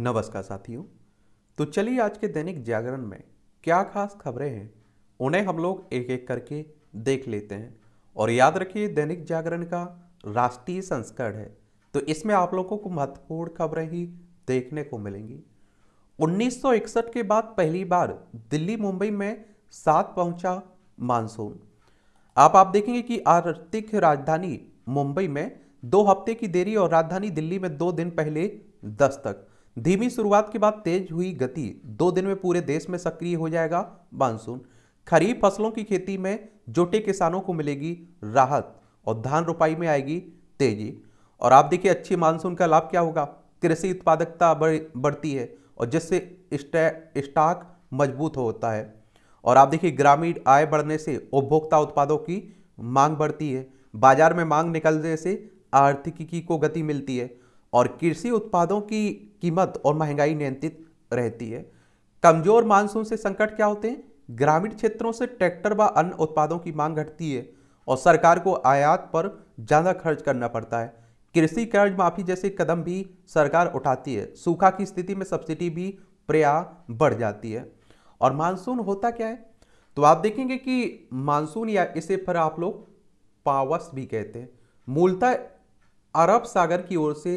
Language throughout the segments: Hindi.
नमस्कार साथियों तो चलिए आज के दैनिक जागरण में क्या खास खबरें हैं उन्हें हम लोग एक एक करके देख लेते हैं और याद रखिए दैनिक जागरण का राष्ट्रीय संस्करण है तो इसमें आप लोगों को महत्वपूर्ण खबरें ही देखने को मिलेंगी 1961 के बाद पहली बार दिल्ली मुंबई में साथ पहुंचा मानसून आप आप देखेंगे कि आर्थिक राजधानी मुंबई में दो हफ्ते की देरी और राजधानी दिल्ली में दो दिन पहले दस्तक धीमी शुरुआत के बाद तेज हुई गति दो दिन में पूरे देश में सक्रिय हो जाएगा मानसून खरीफ फसलों की खेती में जुटे किसानों को मिलेगी राहत और धान रोपाई में आएगी तेजी और आप देखिए अच्छी मानसून का लाभ क्या होगा कृषि उत्पादकता बढ़ बढ़ती है और जिससे स्टॉक मजबूत होता है और आप देखिए ग्रामीण आय बढ़ने से उपभोक्ता उत्पादों की मांग बढ़ती है बाजार में मांग निकलने से आर्थिकी को गति मिलती है और कृषि उत्पादों की कीमत और महंगाई नियंत्रित रहती है कमजोर मानसून से संकट क्या होते हैं ग्रामीण क्षेत्रों से ट्रैक्टर व अन्य उत्पादों की मांग घटती है और सरकार को आयात पर ज़्यादा खर्च करना पड़ता है कृषि कर्ज माफी जैसे कदम भी सरकार उठाती है सूखा की स्थिति में सब्सिडी भी प्रया बढ़ जाती है और मानसून होता क्या है तो आप देखेंगे कि मानसून या इसे पर आप लोग पावस भी कहते हैं मूलतः अरब सागर की ओर से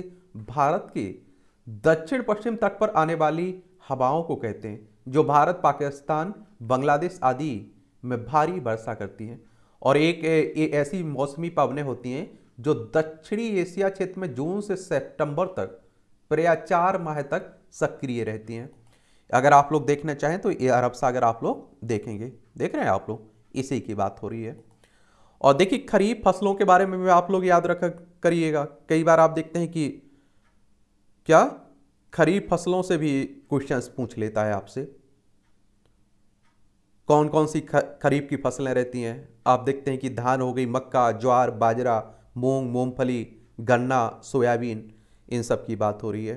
भारत के दक्षिण पश्चिम तट पर आने वाली हवाओं को कहते हैं जो भारत पाकिस्तान बांग्लादेश आदि में भारी वर्षा करती हैं और एक ऐसी मौसमी पवनें होती हैं जो दक्षिणी एशिया क्षेत्र में जून से सितंबर तक प्रया चार माह तक सक्रिय रहती हैं अगर आप लोग देखना चाहें तो ये अरब सागर आप लोग देखेंगे देख रहे हैं आप लोग इसी की बात हो रही है और देखिए खरीफ फसलों के बारे में भी आप लोग याद रख करिएगा कई बार आप देखते हैं कि क्या खरीफ फसलों से भी क्वेश्चंस पूछ लेता है आपसे कौन कौन सी खरीफ की फसलें रहती हैं आप देखते हैं कि धान हो गई मक्का ज्वार बाजरा मूंग मूंगफली गन्ना सोयाबीन इन सब की बात हो रही है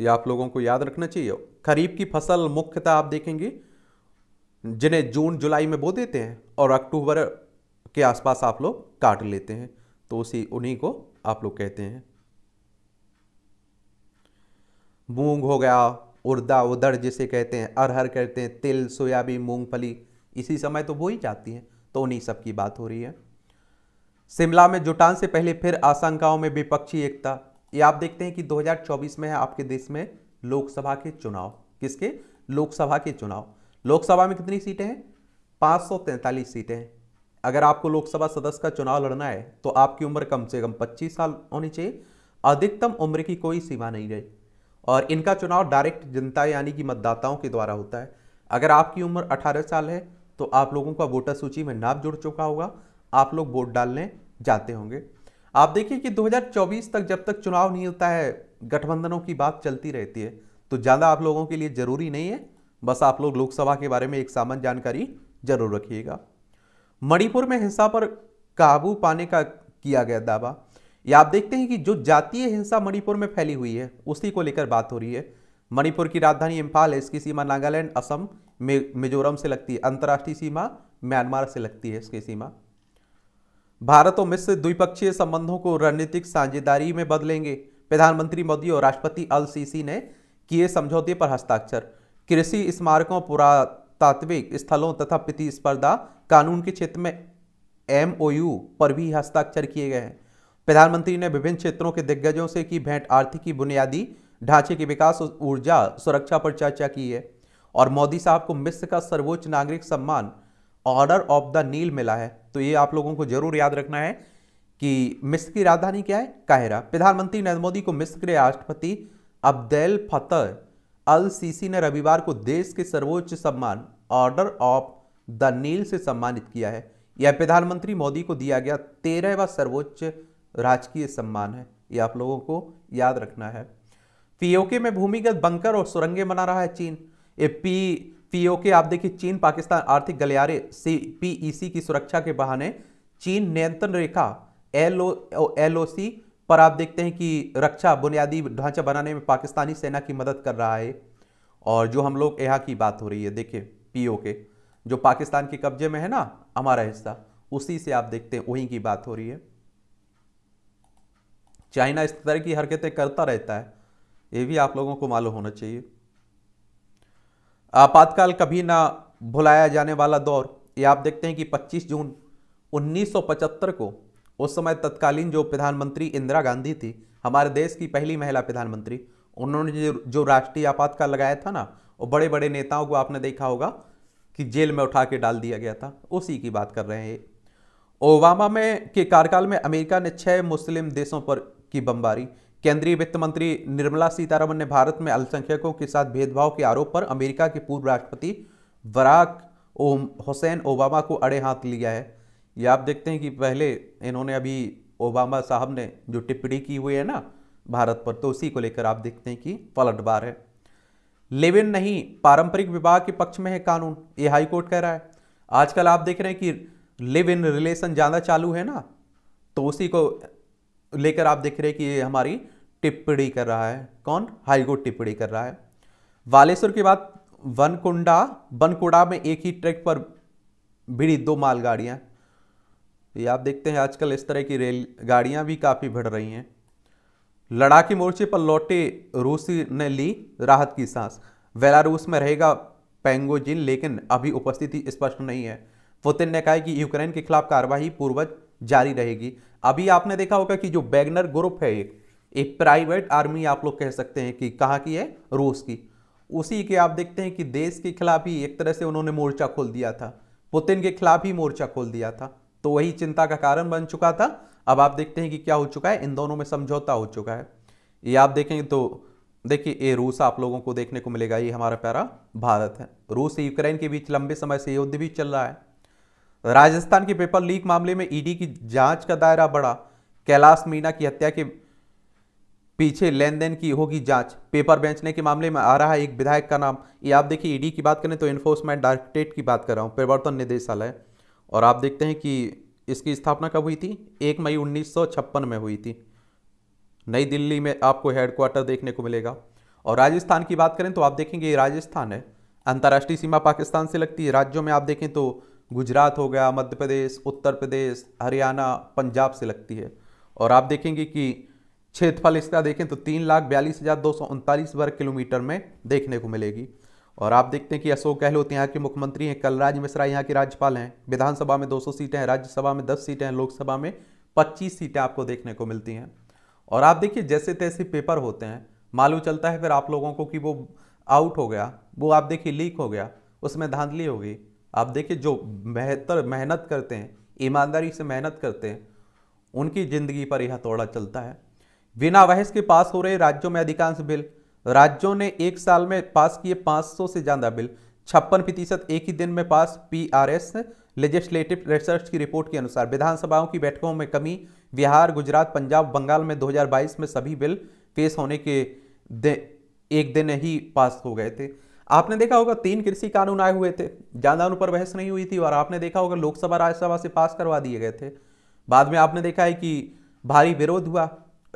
ये आप लोगों को याद रखना चाहिए खरीफ की फसल मुख्यतः आप देखेंगे जिन्हें जून जुलाई में बो देते हैं और अक्टूबर के आसपास आप लोग काट लेते हैं तो उसी उन्हीं को आप लोग कहते हैं मूंग हो गया उर्दा उदर जिसे कहते हैं अरहर कहते हैं तिल सोयाबीन मूंगफली इसी समय तो बोई जाती हैं तो उन्हीं सब की बात हो रही है शिमला में जुटान से पहले फिर आशंकाओं में विपक्षी एकता ये आप देखते हैं कि 2024 में है आपके देश में लोकसभा के चुनाव किसके लोकसभा के चुनाव लोकसभा में कितनी सीटें हैं पाँच सीटें हैं अगर आपको लोकसभा सदस्य का चुनाव लड़ना है तो आपकी उम्र कम से कम 25 साल होनी चाहिए अधिकतम उम्र की कोई सीमा नहीं रही और इनका चुनाव डायरेक्ट जनता यानी कि मतदाताओं के द्वारा होता है अगर आपकी उम्र 18 साल है तो आप लोगों का वोटर सूची में नाम जुड़ चुका होगा आप लोग वोट डालने जाते होंगे आप देखिए कि 2024 तक जब तक चुनाव नहीं होता है गठबंधनों की बात चलती रहती है तो ज़्यादा आप लोगों के लिए ज़रूरी नहीं है बस आप लोग लोकसभा के बारे में एक सामान्य जानकारी जरूर रखिएगा मणिपुर में हिंसा पर काबू पाने का किया गया दावा ये आप देखते हैं कि जो जातीय हिंसा मणिपुर में फैली हुई है उसी को लेकर बात हो रही है मणिपुर की राजधानी इम्फाल है इसकी सीमा नागालैंड असम मिजोरम से लगती है अंतर्राष्ट्रीय सीमा म्यांमार से लगती है इसकी सीमा भारत और मिस्र द्विपक्षीय संबंधों को रणनीतिक साझेदारी में बदलेंगे प्रधानमंत्री मोदी और राष्ट्रपति अल सीसी ने किए समझौते पर हस्ताक्षर कृषि स्मारकों पुरातात्विक स्थलों तथा प्रतिस्पर्धा कानून के क्षेत्र में एम पर भी हस्ताक्षर किए गए हैं प्रधानमंत्री ने विभिन्न क्षेत्रों के दिग्गजों से की भेंट आर्थिकी बुनियादी ढांचे के विकास और ऊर्जा सुरक्षा पर चर्चा की है और मोदी साहब को मिस्र का सर्वोच्च नागरिक सम्मान ऑर्डर ऑफ द नील मिला है तो ये आप लोगों को जरूर याद रखना है कि मिस्र की राजधानी क्या है काहिरा प्रधानमंत्री नरेंद्र मोदी को मिस्र के राष्ट्रपति अब्देल फतेह अल सीसी ने रविवार को देश के सर्वोच्च सम्मान ऑर्डर ऑफ द नील से सम्मानित किया है यह प्रधानमंत्री मोदी को दिया गया तेरहवा सर्वोच्च राजकीय सम्मान है यह आप लोगों को याद रखना है पीओके में भूमिगत बंकर और सुरंगें बना रहा है चीन ये पी पीओके आप देखिए चीन पाकिस्तान आर्थिक गलियारे सी की सुरक्षा के बहाने चीन नियंत्रण रेखा एल ओ एल ओ सी पर आप देखते हैं कि रक्षा बुनियादी ढांचा बनाने में पाकिस्तानी सेना की मदद कर रहा है और जो हम लोग यहाँ की बात हो रही है देखिए पीओ के जो पाकिस्तान के कब्जे में है ना हमारा हिस्सा उसी से आप देखते हैं वहीं की बात हो रही है चाइना इस तरह की हरकतें करता रहता है ये भी आप लोगों को मालूम होना चाहिए आपातकाल कभी ना भुलाया जाने वाला दौर ये आप देखते हैं कि 25 जून 1975 को उस समय तत्कालीन जो प्रधानमंत्री इंदिरा गांधी थी हमारे देश की पहली महिला प्रधानमंत्री उन्होंने जो राष्ट्रीय आपातकाल लगाया था ना वो बड़े बड़े नेताओं को आपने देखा होगा कि जेल में उठा के डाल दिया गया था उसी की बात कर रहे हैं ओबामा में के कार्यकाल में अमेरिका ने छः मुस्लिम देशों पर की बमबारी केंद्रीय वित्त मंत्री निर्मला सीतारमन ने भारत में अल्पसंख्यकों के साथ भेदभाव के आरोप पर अमेरिका के पूर्व राष्ट्रपति बराक ओम हुसैन ओबामा को अड़े हाथ लिया है ये आप देखते हैं कि पहले इन्होंने अभी ओबामा साहब ने जो टिप्पणी की हुई है ना भारत पर तो उसी को लेकर आप देखते हैं कि पलटवार है लेविन नहीं पारंपरिक विवाह के पक्ष में है कानून ये हाईकोर्ट कह रहा है आजकल आप देख रहे हैं कि लिव इन रिलेशन ज़्यादा चालू है ना तो उसी को लेकर आप देख रहे हैं कि ये हमारी टिप्पणी कर रहा है कौन हाईकोर्ट टिप्पणी कर रहा है वालेश्वर के बाद वनकुंडा बनकुड़ा में एक ही ट्रैक पर भिड़ी दो मालगाड़ियाँ तो ये आप देखते हैं आजकल इस तरह की रेल गाड़ियां भी काफ़ी बढ़ रही हैं लड़ाकी मोर्चे पर लौटे रूसी ने ली राहत की सांस बेलारूस में रहेगा पेंगोजिन लेकिन अभी उपस्थिति स्पष्ट नहीं है पुतिन ने कहा कि यूक्रेन के खिलाफ कार्रवाई पूर्वज जारी रहेगी अभी आपने देखा होगा कि जो बैगनर ग्रुप है एक एक प्राइवेट आर्मी आप लोग कह सकते हैं कि कहाँ की है रूस की उसी के आप देखते हैं कि देश के खिलाफ ही एक तरह से उन्होंने मोर्चा खोल दिया था पुतिन के खिलाफ ही मोर्चा खोल दिया था तो वही चिंता का कारण बन चुका था अब आप देखते हैं कि क्या हो चुका है इन दोनों में समझौता हो चुका है ये आप देखेंगे तो देखिए ये रूस आप लोगों को देखने को मिलेगा ये हमारा प्यारा भारत है रूस यूक्रेन के बीच लंबे समय से युद्ध भी चल रहा है राजस्थान के पेपर लीक मामले में ईडी की जांच का दायरा बढ़ा कैलाश मीना की हत्या के पीछे लेन देन की होगी जांच पेपर बेचने के मामले में आ रहा है एक विधायक का नाम ये आप देखिए ईडी की बात करें तो इन्फोर्समेंट डायरेक्टरेट की बात कर रहा हूँ परिवर्तन निदेशालय और आप देखते हैं कि इसकी स्थापना कब हुई थी एक मई उन्नीस में हुई थी नई दिल्ली में आपको हेडक्वार्टर देखने को मिलेगा और राजस्थान की बात करें तो आप देखेंगे ये राजस्थान है अंतर्राष्ट्रीय सीमा पाकिस्तान से लगती है राज्यों में आप देखें तो गुजरात हो गया मध्य प्रदेश उत्तर प्रदेश हरियाणा पंजाब से लगती है और आप देखेंगे कि क्षेत्रफल इसका देखें तो तीन लाख बयालीस हज़ार दो सौ उनतालीस वर्ग किलोमीटर में देखने को मिलेगी और आप देखते हैं कि अशोक गहलोत यहाँ के मुख्यमंत्री हैं कलराज मिश्रा यहाँ के राज्यपाल हैं विधानसभा में 200 सीटें हैं राज्यसभा में 10 सीटें हैं लोकसभा में 25 सीटें आपको देखने को मिलती हैं और आप देखिए जैसे तैसे पेपर होते हैं मालूम चलता है फिर आप लोगों को कि वो आउट हो गया वो आप देखिए लीक हो गया उसमें धांधली होगी आप देखिए जो बेहतर मेहनत करते हैं ईमानदारी से मेहनत करते हैं उनकी ज़िंदगी पर यह तोड़ा चलता है बिना बहस के पास हो रहे राज्यों में अधिकांश बिल राज्यों ने एक साल में पास किए 500 से ज़्यादा बिल छप्पन प्रतिशत एक ही दिन में पास पीआरएस लेजिस्लेटिव रिसर्च की रिपोर्ट के अनुसार विधानसभाओं की बैठकों में कमी बिहार गुजरात पंजाब बंगाल में 2022 में सभी बिल पेश होने के एक दिन ही पास हो गए थे आपने देखा होगा तीन कृषि कानून आए हुए थे ज़्यादा उन पर बहस नहीं हुई थी और आपने देखा होगा लोकसभा राज्यसभा से पास करवा दिए गए थे बाद में आपने देखा है कि भारी विरोध हुआ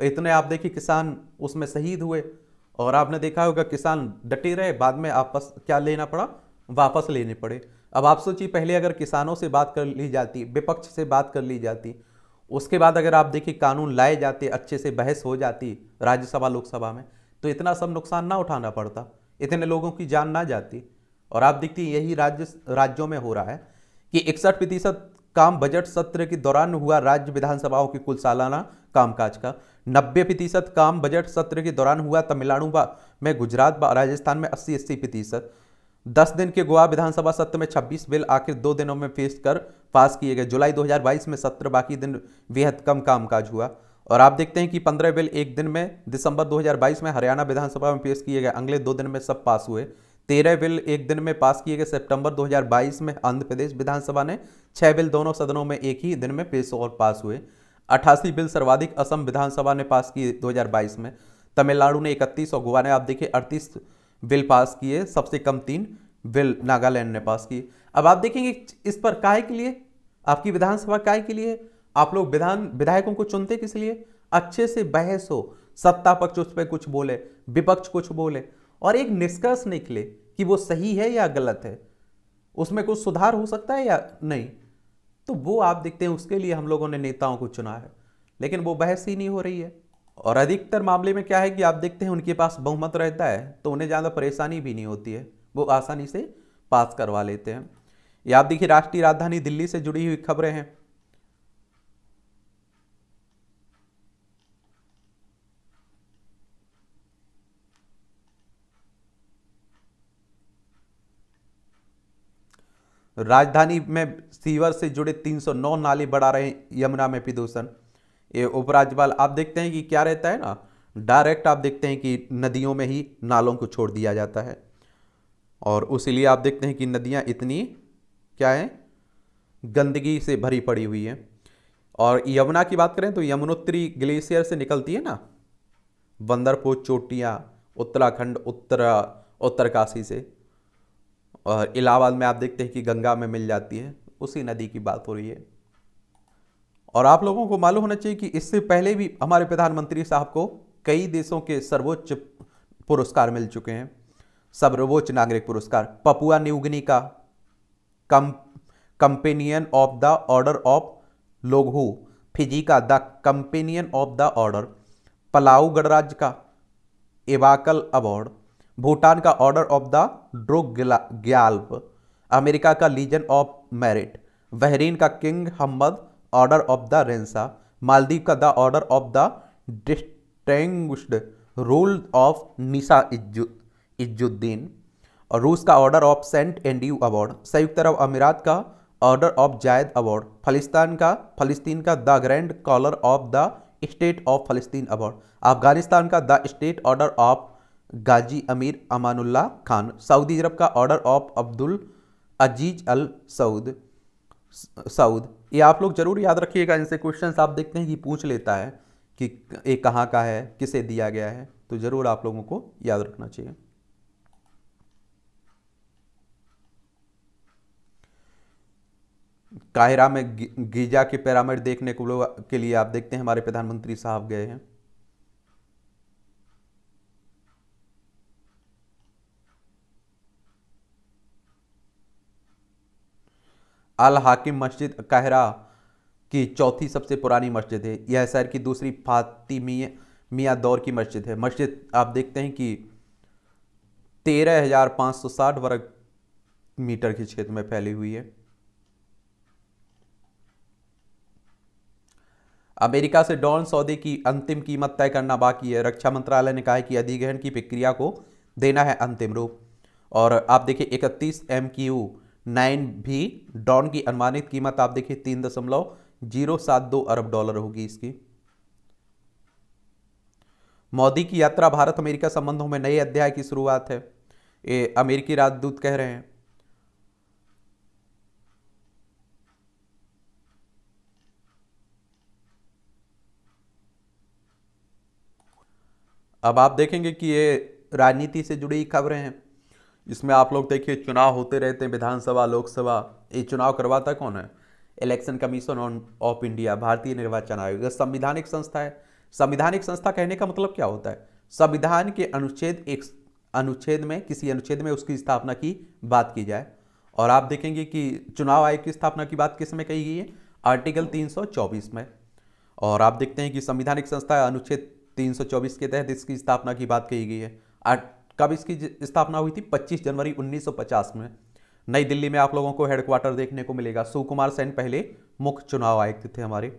इतने आप देखिए किसान उसमें शहीद हुए और आपने देखा होगा किसान डटे रहे बाद में आपस क्या लेना पड़ा वापस लेने पड़े अब आप सोचिए पहले अगर किसानों से बात कर ली जाती विपक्ष से बात कर ली जाती उसके बाद अगर आप देखिए कानून लाए जाते अच्छे से बहस हो जाती राज्यसभा लोकसभा में तो इतना सब नुकसान ना उठाना पड़ता इतने लोगों की जान ना जाती और आप देखते यही राज्य राज्यों में हो रहा है कि इकसठ प्रतिशत काम बजट सत्र के दौरान हुआ राज्य विधानसभाओं की कुल सालाना कामकाज का नब्बे प्रतिशत काम बजट सत्र के दौरान हुआ तमिलनाडु में गुजरात व राजस्थान में अस्सी अस्सी प्रतिशत दस दिन के गोवा विधानसभा सत्र में 26 बिल आखिर दो दिनों में पेश कर पास किए गए जुलाई 2022 में सत्र बाकी दिन बेहद कम कामकाज हुआ और आप देखते हैं कि 15 बिल एक दिन में दिसंबर 2022 में हरियाणा विधानसभा में पेश किए गए अगले दो दिन में सब पास हुए तेरह बिल एक दिन में पास किए गए सितंबर 2022 में आंध्र प्रदेश विधानसभा ने छह बिल दोनों सदनों में एक ही दिन में पेश और पास हुए अट्ठासी बिल सर्वाधिक असम विधानसभा ने पास किए 2022 में तमिलनाडु ने 31 और गोवा ने आप देखिए 38 बिल पास किए सबसे कम तीन बिल नागालैंड ने पास किए अब आप देखेंगे इस पर काय के लिए आपकी विधानसभा काय के लिए आप लोग विधान विधायकों को चुनते किस लिए अच्छे से बहस हो सत्ता पक्ष उस पर कुछ बोले विपक्ष कुछ बोले और एक निष्कर्ष निकले कि वो सही है या गलत है उसमें कुछ सुधार हो सकता है या नहीं तो वो आप देखते हैं उसके लिए हम लोगों ने नेताओं को चुना है लेकिन वो बहस ही नहीं हो रही है और अधिकतर मामले में क्या है कि आप देखते हैं उनके पास बहुमत रहता है तो उन्हें ज़्यादा परेशानी भी नहीं होती है वो आसानी से पास करवा लेते हैं या आप देखिए राष्ट्रीय राजधानी दिल्ली से जुड़ी हुई खबरें हैं राजधानी में सीवर से जुड़े 309 नाले बढ़ा रहे हैं यमुना में प्रदूषण ये उपराज्यपाल आप देखते हैं कि क्या रहता है ना डायरेक्ट आप देखते हैं कि नदियों में ही नालों को छोड़ दिया जाता है और उसीलिए आप देखते हैं कि नदियाँ इतनी क्या है गंदगी से भरी पड़ी हुई है और यमुना की बात करें तो यमुनोत्री ग्लेशियर से निकलती है ना बंदरपुर चोटियाँ उत्तराखंड उत्तरा उत्तरकाशी से और इलाहाबाद में आप देखते हैं कि गंगा में मिल जाती है उसी नदी की बात हो रही है और आप लोगों को मालूम होना चाहिए कि इससे पहले भी हमारे प्रधानमंत्री साहब को कई देशों के सर्वोच्च पुरस्कार मिल चुके हैं सर्वोच्च नागरिक पुरस्कार पपुआ न्यूगनी का कम companion of the order of Logohu Fiji का the companion of the order Palau गणराज्य का एवाकल अवार्ड भूटान का order of the Gyalpo America का लीजन ऑफ मेरिट बहरीन का king Hamad order of the Renaissance Maldives का the order of the distinguished rule of Nishan Izzuddeen और रूस का order of saint Andrew award संयुक्त अरब अमीरात का ऑर्डर ऑफ जायद अवार्ड फलिस्तान का फलस्तीन का the grand collar of the state of फलस्तीन अवार्ड अफगानिस्तान का the state order of Ghazi Amir Amanullah Khan सऊदी अरब का order of Abdul Aziz Al Saud Saud ये आप लोग ज़रूर याद रखिएगा इनसे क्वेश्चन आप देखते हैं कि पूछ लेता है कि ये कहाँ का है किसे दिया गया है तो ज़रूर आप लोगों को याद रखना चाहिए काहिरा में गीजा के पैरामिड देखने को के लिए आप देखते हैं हमारे प्रधानमंत्री साहब गए हैं अल हाकिम मस्जिद कहरा की चौथी सबसे पुरानी मस्जिद है यह शहर की दूसरी फातिमी मियाँ दौर की मस्जिद है मस्जिद आप देखते हैं कि तेरह हजार पाँच सौ साठ वर्ग मीटर के क्षेत्र में फैली हुई है अमेरिका से डॉन सौदे की अंतिम कीमत तय करना बाकी है रक्षा मंत्रालय ने कहा है कि अधिग्रहण की प्रक्रिया को देना है अंतिम रूप और आप देखिए इकतीस एम क्यू नाइन भी डॉन की अनुमानित कीमत आप देखिए तीन दशमलव जीरो सात दो अरब डॉलर होगी इसकी मोदी की यात्रा भारत अमेरिका संबंधों में नए अध्याय की शुरुआत है ये अमेरिकी राजदूत कह रहे हैं अब आप देखेंगे कि ये राजनीति से जुड़ी खबरें हैं इसमें आप लोग देखिए चुनाव होते रहते हैं विधानसभा लोकसभा ये चुनाव करवाता कौन है election commission on of India भारतीय निर्वाचन आयोग संविधानिक संस्था है संविधानिक संस्था कहने का मतलब क्या होता है संविधान के अनुच्छेद एक अनुच्छेद में किसी अनुच्छेद में उसकी स्थापना की बात की जाए और आप देखेंगे कि चुनाव आयोग की स्थापना की बात किस में कही गई है आर्टिकल 324 में और आप देखते हैं कि संविधानिक संस्था अनुच्छेद 324 के तहत इसकी स्थापना की बात कही गई है कब इसकी स्थापना हुई थी 25 जनवरी 1950 में नई दिल्ली में आप लोगों को हेडक्वार्टर देखने को मिलेगा सुकुमार सेन पहले मुख्य चुनाव आयुक्त थे हमारे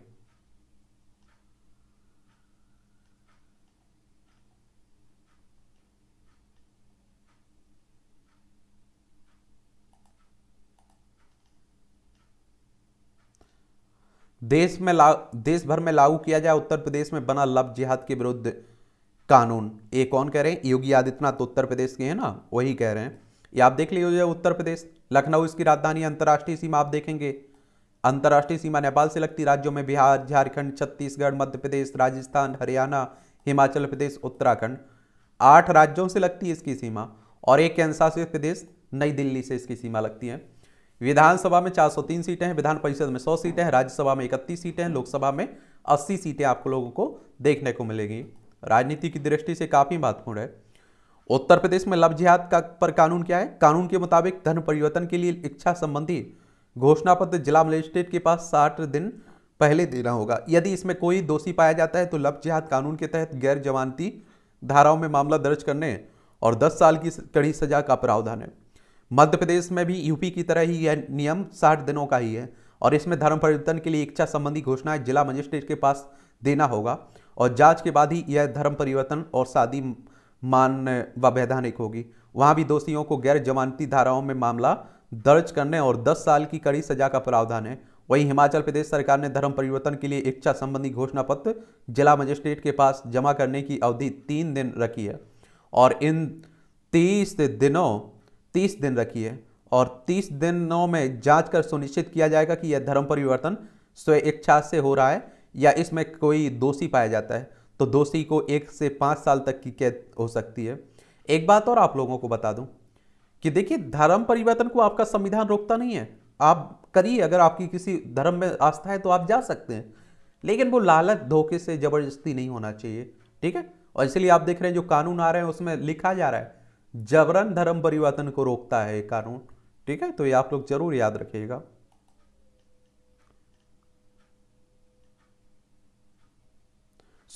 देश में ला देश भर में लागू किया जाए उत्तर प्रदेश में बना लव जिहाद के विरुद्ध कानून ये कौन कह रहे हैं योगी आदित्यनाथ तो उत्तर प्रदेश के हैं ना वही कह रहे हैं ये आप देख लीजिए उत्तर प्रदेश लखनऊ इसकी राजधानी अंतर्राष्ट्रीय सीमा आप देखेंगे अंतर्राष्ट्रीय सीमा नेपाल से लगती राज्यों में बिहार झारखंड छत्तीसगढ़ मध्य प्रदेश राजस्थान हरियाणा हिमाचल प्रदेश उत्तराखंड आठ राज्यों से लगती है इसकी सीमा और एक केंद्रशासित प्रदेश नई दिल्ली से इसकी सीमा लगती है विधानसभा में 403 सीटें हैं विधान परिषद में 100 सीटें हैं राज्यसभा में इकतीस सीटें हैं लोकसभा में 80 सीटें आपको लोगों को देखने को मिलेगी राजनीति की दृष्टि से काफ़ी महत्वपूर्ण है उत्तर प्रदेश में लव जिहाद का पर कानून क्या है कानून के मुताबिक धन परिवर्तन के लिए इच्छा संबंधी घोषणा पत्र जिला मजिस्ट्रेट के पास साठ दिन पहले देना होगा यदि इसमें कोई दोषी पाया जाता है तो लव जिहाद कानून के तहत गैर जमानती धाराओं में मामला दर्ज करने और 10 साल की कड़ी सजा का प्रावधान है मध्य प्रदेश में भी यूपी की तरह ही यह नियम 60 दिनों का ही है और इसमें धर्म परिवर्तन के लिए इच्छा संबंधी घोषणा जिला मजिस्ट्रेट के पास देना होगा और जांच के बाद ही यह धर्म परिवर्तन और शादी मान्य व वैधानिक होगी वहाँ भी दोषियों को गैर जमानती धाराओं में मामला दर्ज करने और 10 साल की कड़ी सजा का प्रावधान है वहीं हिमाचल प्रदेश सरकार ने धर्म परिवर्तन के लिए इच्छा संबंधी घोषणा पत्र जिला मजिस्ट्रेट के पास जमा करने की अवधि तीन दिन रखी है और इन तीस दिनों तीस दिन रखी है और तीस दिनों में जांच कर सुनिश्चित किया जाएगा कि यह धर्म परिवर्तन स्वेच्छा से हो रहा है या इसमें कोई दोषी पाया जाता है तो दोषी को एक से पाँच साल तक की कैद हो सकती है एक बात और आप लोगों को बता दूं कि देखिए धर्म परिवर्तन को आपका संविधान रोकता नहीं है आप करिए अगर आपकी किसी धर्म में आस्था है तो आप जा सकते हैं लेकिन वो लालच धोखे से ज़बरदस्ती नहीं होना चाहिए ठीक है और इसलिए आप देख रहे हैं जो कानून आ रहे हैं उसमें लिखा जा रहा है जबरन धर्म परिवर्तन को रोकता है ये कानून ठीक है तो ये आप लोग जरूर याद रखिएगा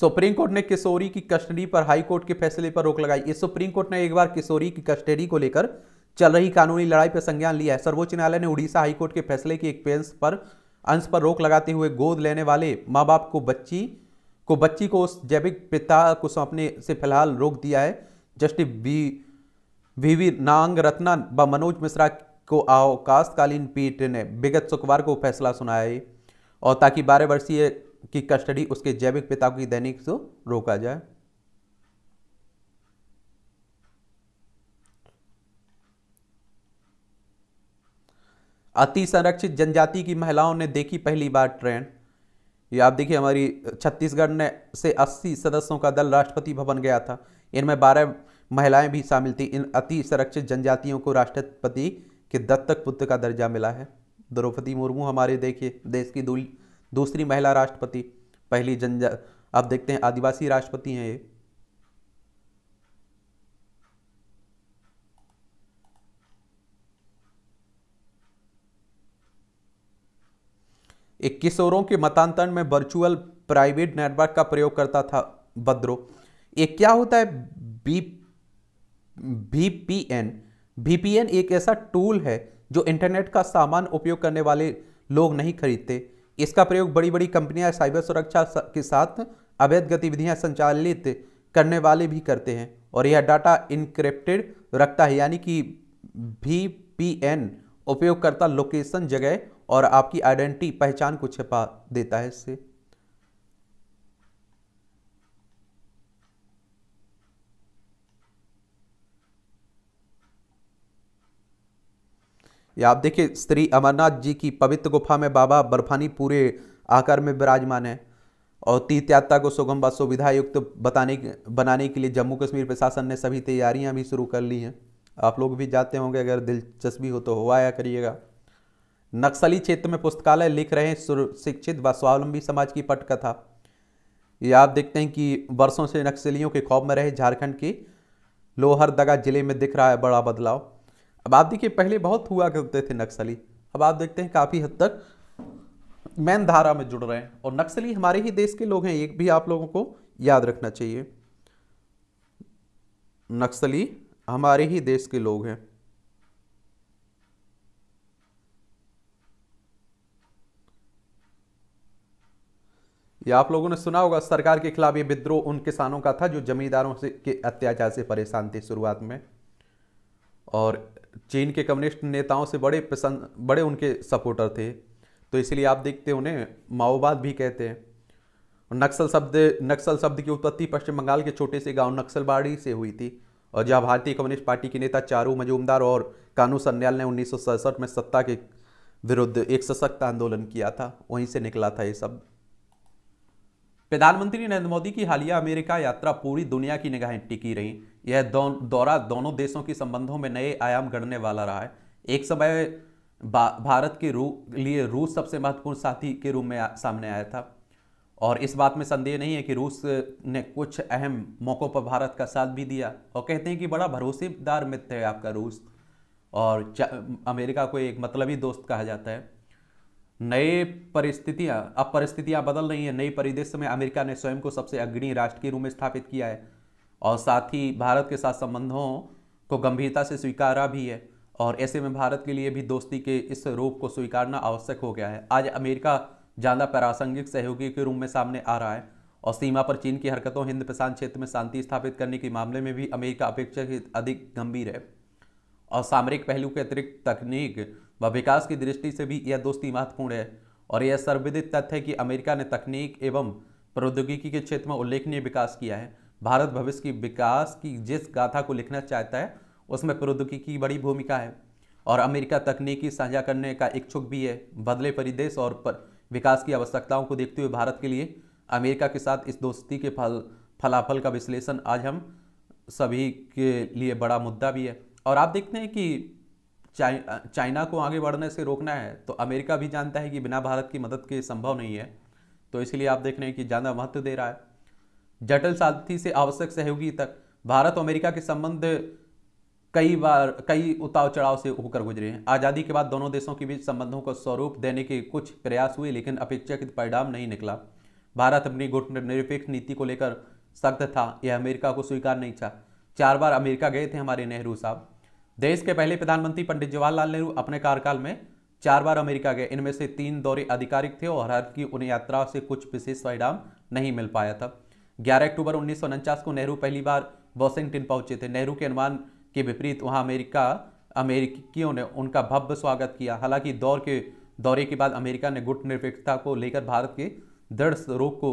सुप्रीम कोर्ट ने किशोरी की कस्टडी पर हाई कोर्ट के फैसले पर रोक लगाई सुप्रीम कोर्ट ने एक बार किशोरी की कस्टडी को लेकर चल रही कानूनी लड़ाई पर संज्ञान लिया है सर्वोच्च न्यायालय ने उड़ीसा हाईकोर्ट के फैसले की एक पेंस पर अंश पर रोक लगाते हुए गोद लेने वाले माँ बाप को बच्ची को बच्ची को उस जैविक पिता को सौंपने से फिलहाल रोक दिया है जस्टिस बी वी वी नांग रत्ना व मनोज मिश्रा को अवकाशकालीन पीठ ने विगत शुक्रवार को फैसला सुनाया और ताकि बारह वर्षीय की कस्टडी उसके जैविक पिता की दैनिक से रोका जाए अति संरक्षित जनजाति की महिलाओं ने देखी पहली बार ट्रेन ये आप देखिए हमारी छत्तीसगढ़ ने से 80 सदस्यों का दल राष्ट्रपति भवन गया था इनमें 12 महिलाएं भी शामिल थी इन अति संरक्षित जनजातियों को राष्ट्रपति के दत्तक पुत्र का दर्जा मिला है द्रौपदी मुर्मू हमारे देखिए देश की दूरी दूसरी महिला राष्ट्रपति पहली जनजा आप देखते हैं आदिवासी राष्ट्रपति हैं ये एक किशोरों के मतांतरण में वर्चुअल प्राइवेट नेटवर्क का प्रयोग करता था बद्रो ये क्या होता है बी वीपीएन वीपीएन एक ऐसा टूल है जो इंटरनेट का सामान उपयोग करने वाले लोग नहीं खरीदते इसका प्रयोग बड़ी बड़ी कंपनियां साइबर सुरक्षा के साथ अवैध गतिविधियां संचालित करने वाले भी करते हैं और यह डाटा इनक्रिप्टेड रखता है यानी कि वी पी एन उपयोगकर्ता लोकेशन जगह और आपकी आइडेंटिटी पहचान को छिपा देता है इससे या आप देखिए श्री अमरनाथ जी की पवित्र गुफा में बाबा बर्फानी पूरे आकार में विराजमान है और तीर्थ यात्रा को सुगम व सुविधा युक्त बताने बनाने के लिए जम्मू कश्मीर प्रशासन ने सभी तैयारियां भी शुरू कर ली हैं आप लोग भी जाते होंगे अगर दिलचस्पी हो तो हो आया करिएगा नक्सली क्षेत्र में पुस्तकालय लिख रहे शिक्षित व स्वावलंबी समाज की पटकथा ये आप देखते हैं कि वर्षों से नक्सलियों के खौफ में रहे झारखंड की लोहरदगा जिले में दिख रहा है बड़ा बदलाव अब आप देखिए पहले बहुत हुआ करते थे नक्सली अब आप देखते हैं काफ़ी हद तक मैन धारा में जुड़ रहे हैं और नक्सली हमारे ही देश के लोग हैं ये भी आप लोगों को याद रखना चाहिए नक्सली हमारे ही देश के लोग हैं ये आप लोगों ने सुना होगा सरकार के खिलाफ ये विद्रोह उन किसानों का था जो जमींदारों से के अत्याचार से परेशान थे शुरुआत में और चीन के कम्युनिस्ट नेताओं से बड़े पसंद बड़े उनके सपोर्टर थे तो इसलिए आप देखते उन्हें माओवाद भी कहते हैं नक्सल शब्द नक्सल शब्द की उत्पत्ति पश्चिम बंगाल के छोटे से गांव नक्सलबाड़ी से हुई थी और जहां भारतीय कम्युनिस्ट पार्टी के नेता चारू मजूमदार और कानू सन्याल ने उन्नीस में सत्ता के विरुद्ध एक सशक्त आंदोलन किया था वहीं से निकला था ये शब्द प्रधानमंत्री नरेंद्र मोदी की हालिया अमेरिका यात्रा पूरी दुनिया की निगाहें टिकी रहीं यह दोन दौरा दोनों देशों के संबंधों में नए आयाम गढ़ने वाला रहा है एक समय भारत के रू लिए रूस सबसे महत्वपूर्ण साथी के रूप में आ, सामने आया था और इस बात में संदेह नहीं है कि रूस ने कुछ अहम मौक़ों पर भारत का साथ भी दिया और कहते हैं कि बड़ा भरोसेदार मित्र है आपका रूस और अमेरिका को एक मतलबी दोस्त कहा जाता है नए परिस्थितियां अब परिस्थितियां बदल रही हैं नई परिदृश्य में अमेरिका ने स्वयं को सबसे अग्रणी राष्ट्र के रूप में स्थापित किया है और साथ ही भारत के साथ संबंधों को गंभीरता से स्वीकारा भी है और ऐसे में भारत के लिए भी दोस्ती के इस रूप को स्वीकारना आवश्यक हो गया है आज अमेरिका ज़्यादा प्रासंगिक सहयोगी के रूप में सामने आ रहा है और सीमा पर चीन की हरकतों हिंद प्रशांत क्षेत्र में शांति स्थापित करने के मामले में भी अमेरिका अपेक्षाकृत अधिक गंभीर है और सामरिक पहलू के अतिरिक्त तकनीक व विकास की दृष्टि से भी यह दोस्ती महत्वपूर्ण है और यह सर्वविदित तथ्य है कि अमेरिका ने तकनीक एवं प्रौद्योगिकी के क्षेत्र में उल्लेखनीय विकास किया है भारत भविष्य की विकास की जिस गाथा को लिखना चाहता है उसमें प्रौद्योगिकी की बड़ी भूमिका है और अमेरिका तकनीकी साझा करने का इच्छुक भी है बदले परिदेश और पर विकास की आवश्यकताओं को देखते हुए भारत के लिए अमेरिका के साथ इस दोस्ती के फल फलाफल का विश्लेषण आज हम सभी के लिए बड़ा मुद्दा भी है और आप देखते हैं कि चाइ, चाइना को आगे बढ़ने से रोकना है तो अमेरिका भी जानता है कि बिना भारत की मदद के संभव नहीं है तो इसलिए आप देख रहे हैं कि ज़्यादा महत्व दे रहा है जटिल शांति से आवश्यक सहयोगी तक भारत और अमेरिका के संबंध कई बार कई उतार चढ़ाव से होकर गुजरे हैं आज़ादी के बाद दोनों देशों के बीच संबंधों को स्वरूप देने के कुछ प्रयास हुए लेकिन अपेक्षाकृत परिणाम नहीं निकला भारत अपनी गुट निरपेक्ष नीति को लेकर सख्त था यह अमेरिका को स्वीकार नहीं था चार बार अमेरिका गए थे हमारे नेहरू साहब देश के पहले प्रधानमंत्री पंडित जवाहरलाल नेहरू अपने कार्यकाल में चार बार अमेरिका गए इनमें से तीन दौरे आधिकारिक थे और हर की उन्हें यात्रा से कुछ विशेष परिणाम नहीं मिल पाया था ग्यारह अक्टूबर उन्नीस को नेहरू पहली बार वॉशिंगटन पहुंचे थे नेहरू के अनुमान के विपरीत वहां अमेरिका अमेरिकियों ने उनका भव्य स्वागत किया हालांकि दौर के दौरे के बाद अमेरिका ने गुट निरपेक्षता को लेकर भारत के दृढ़ रोग को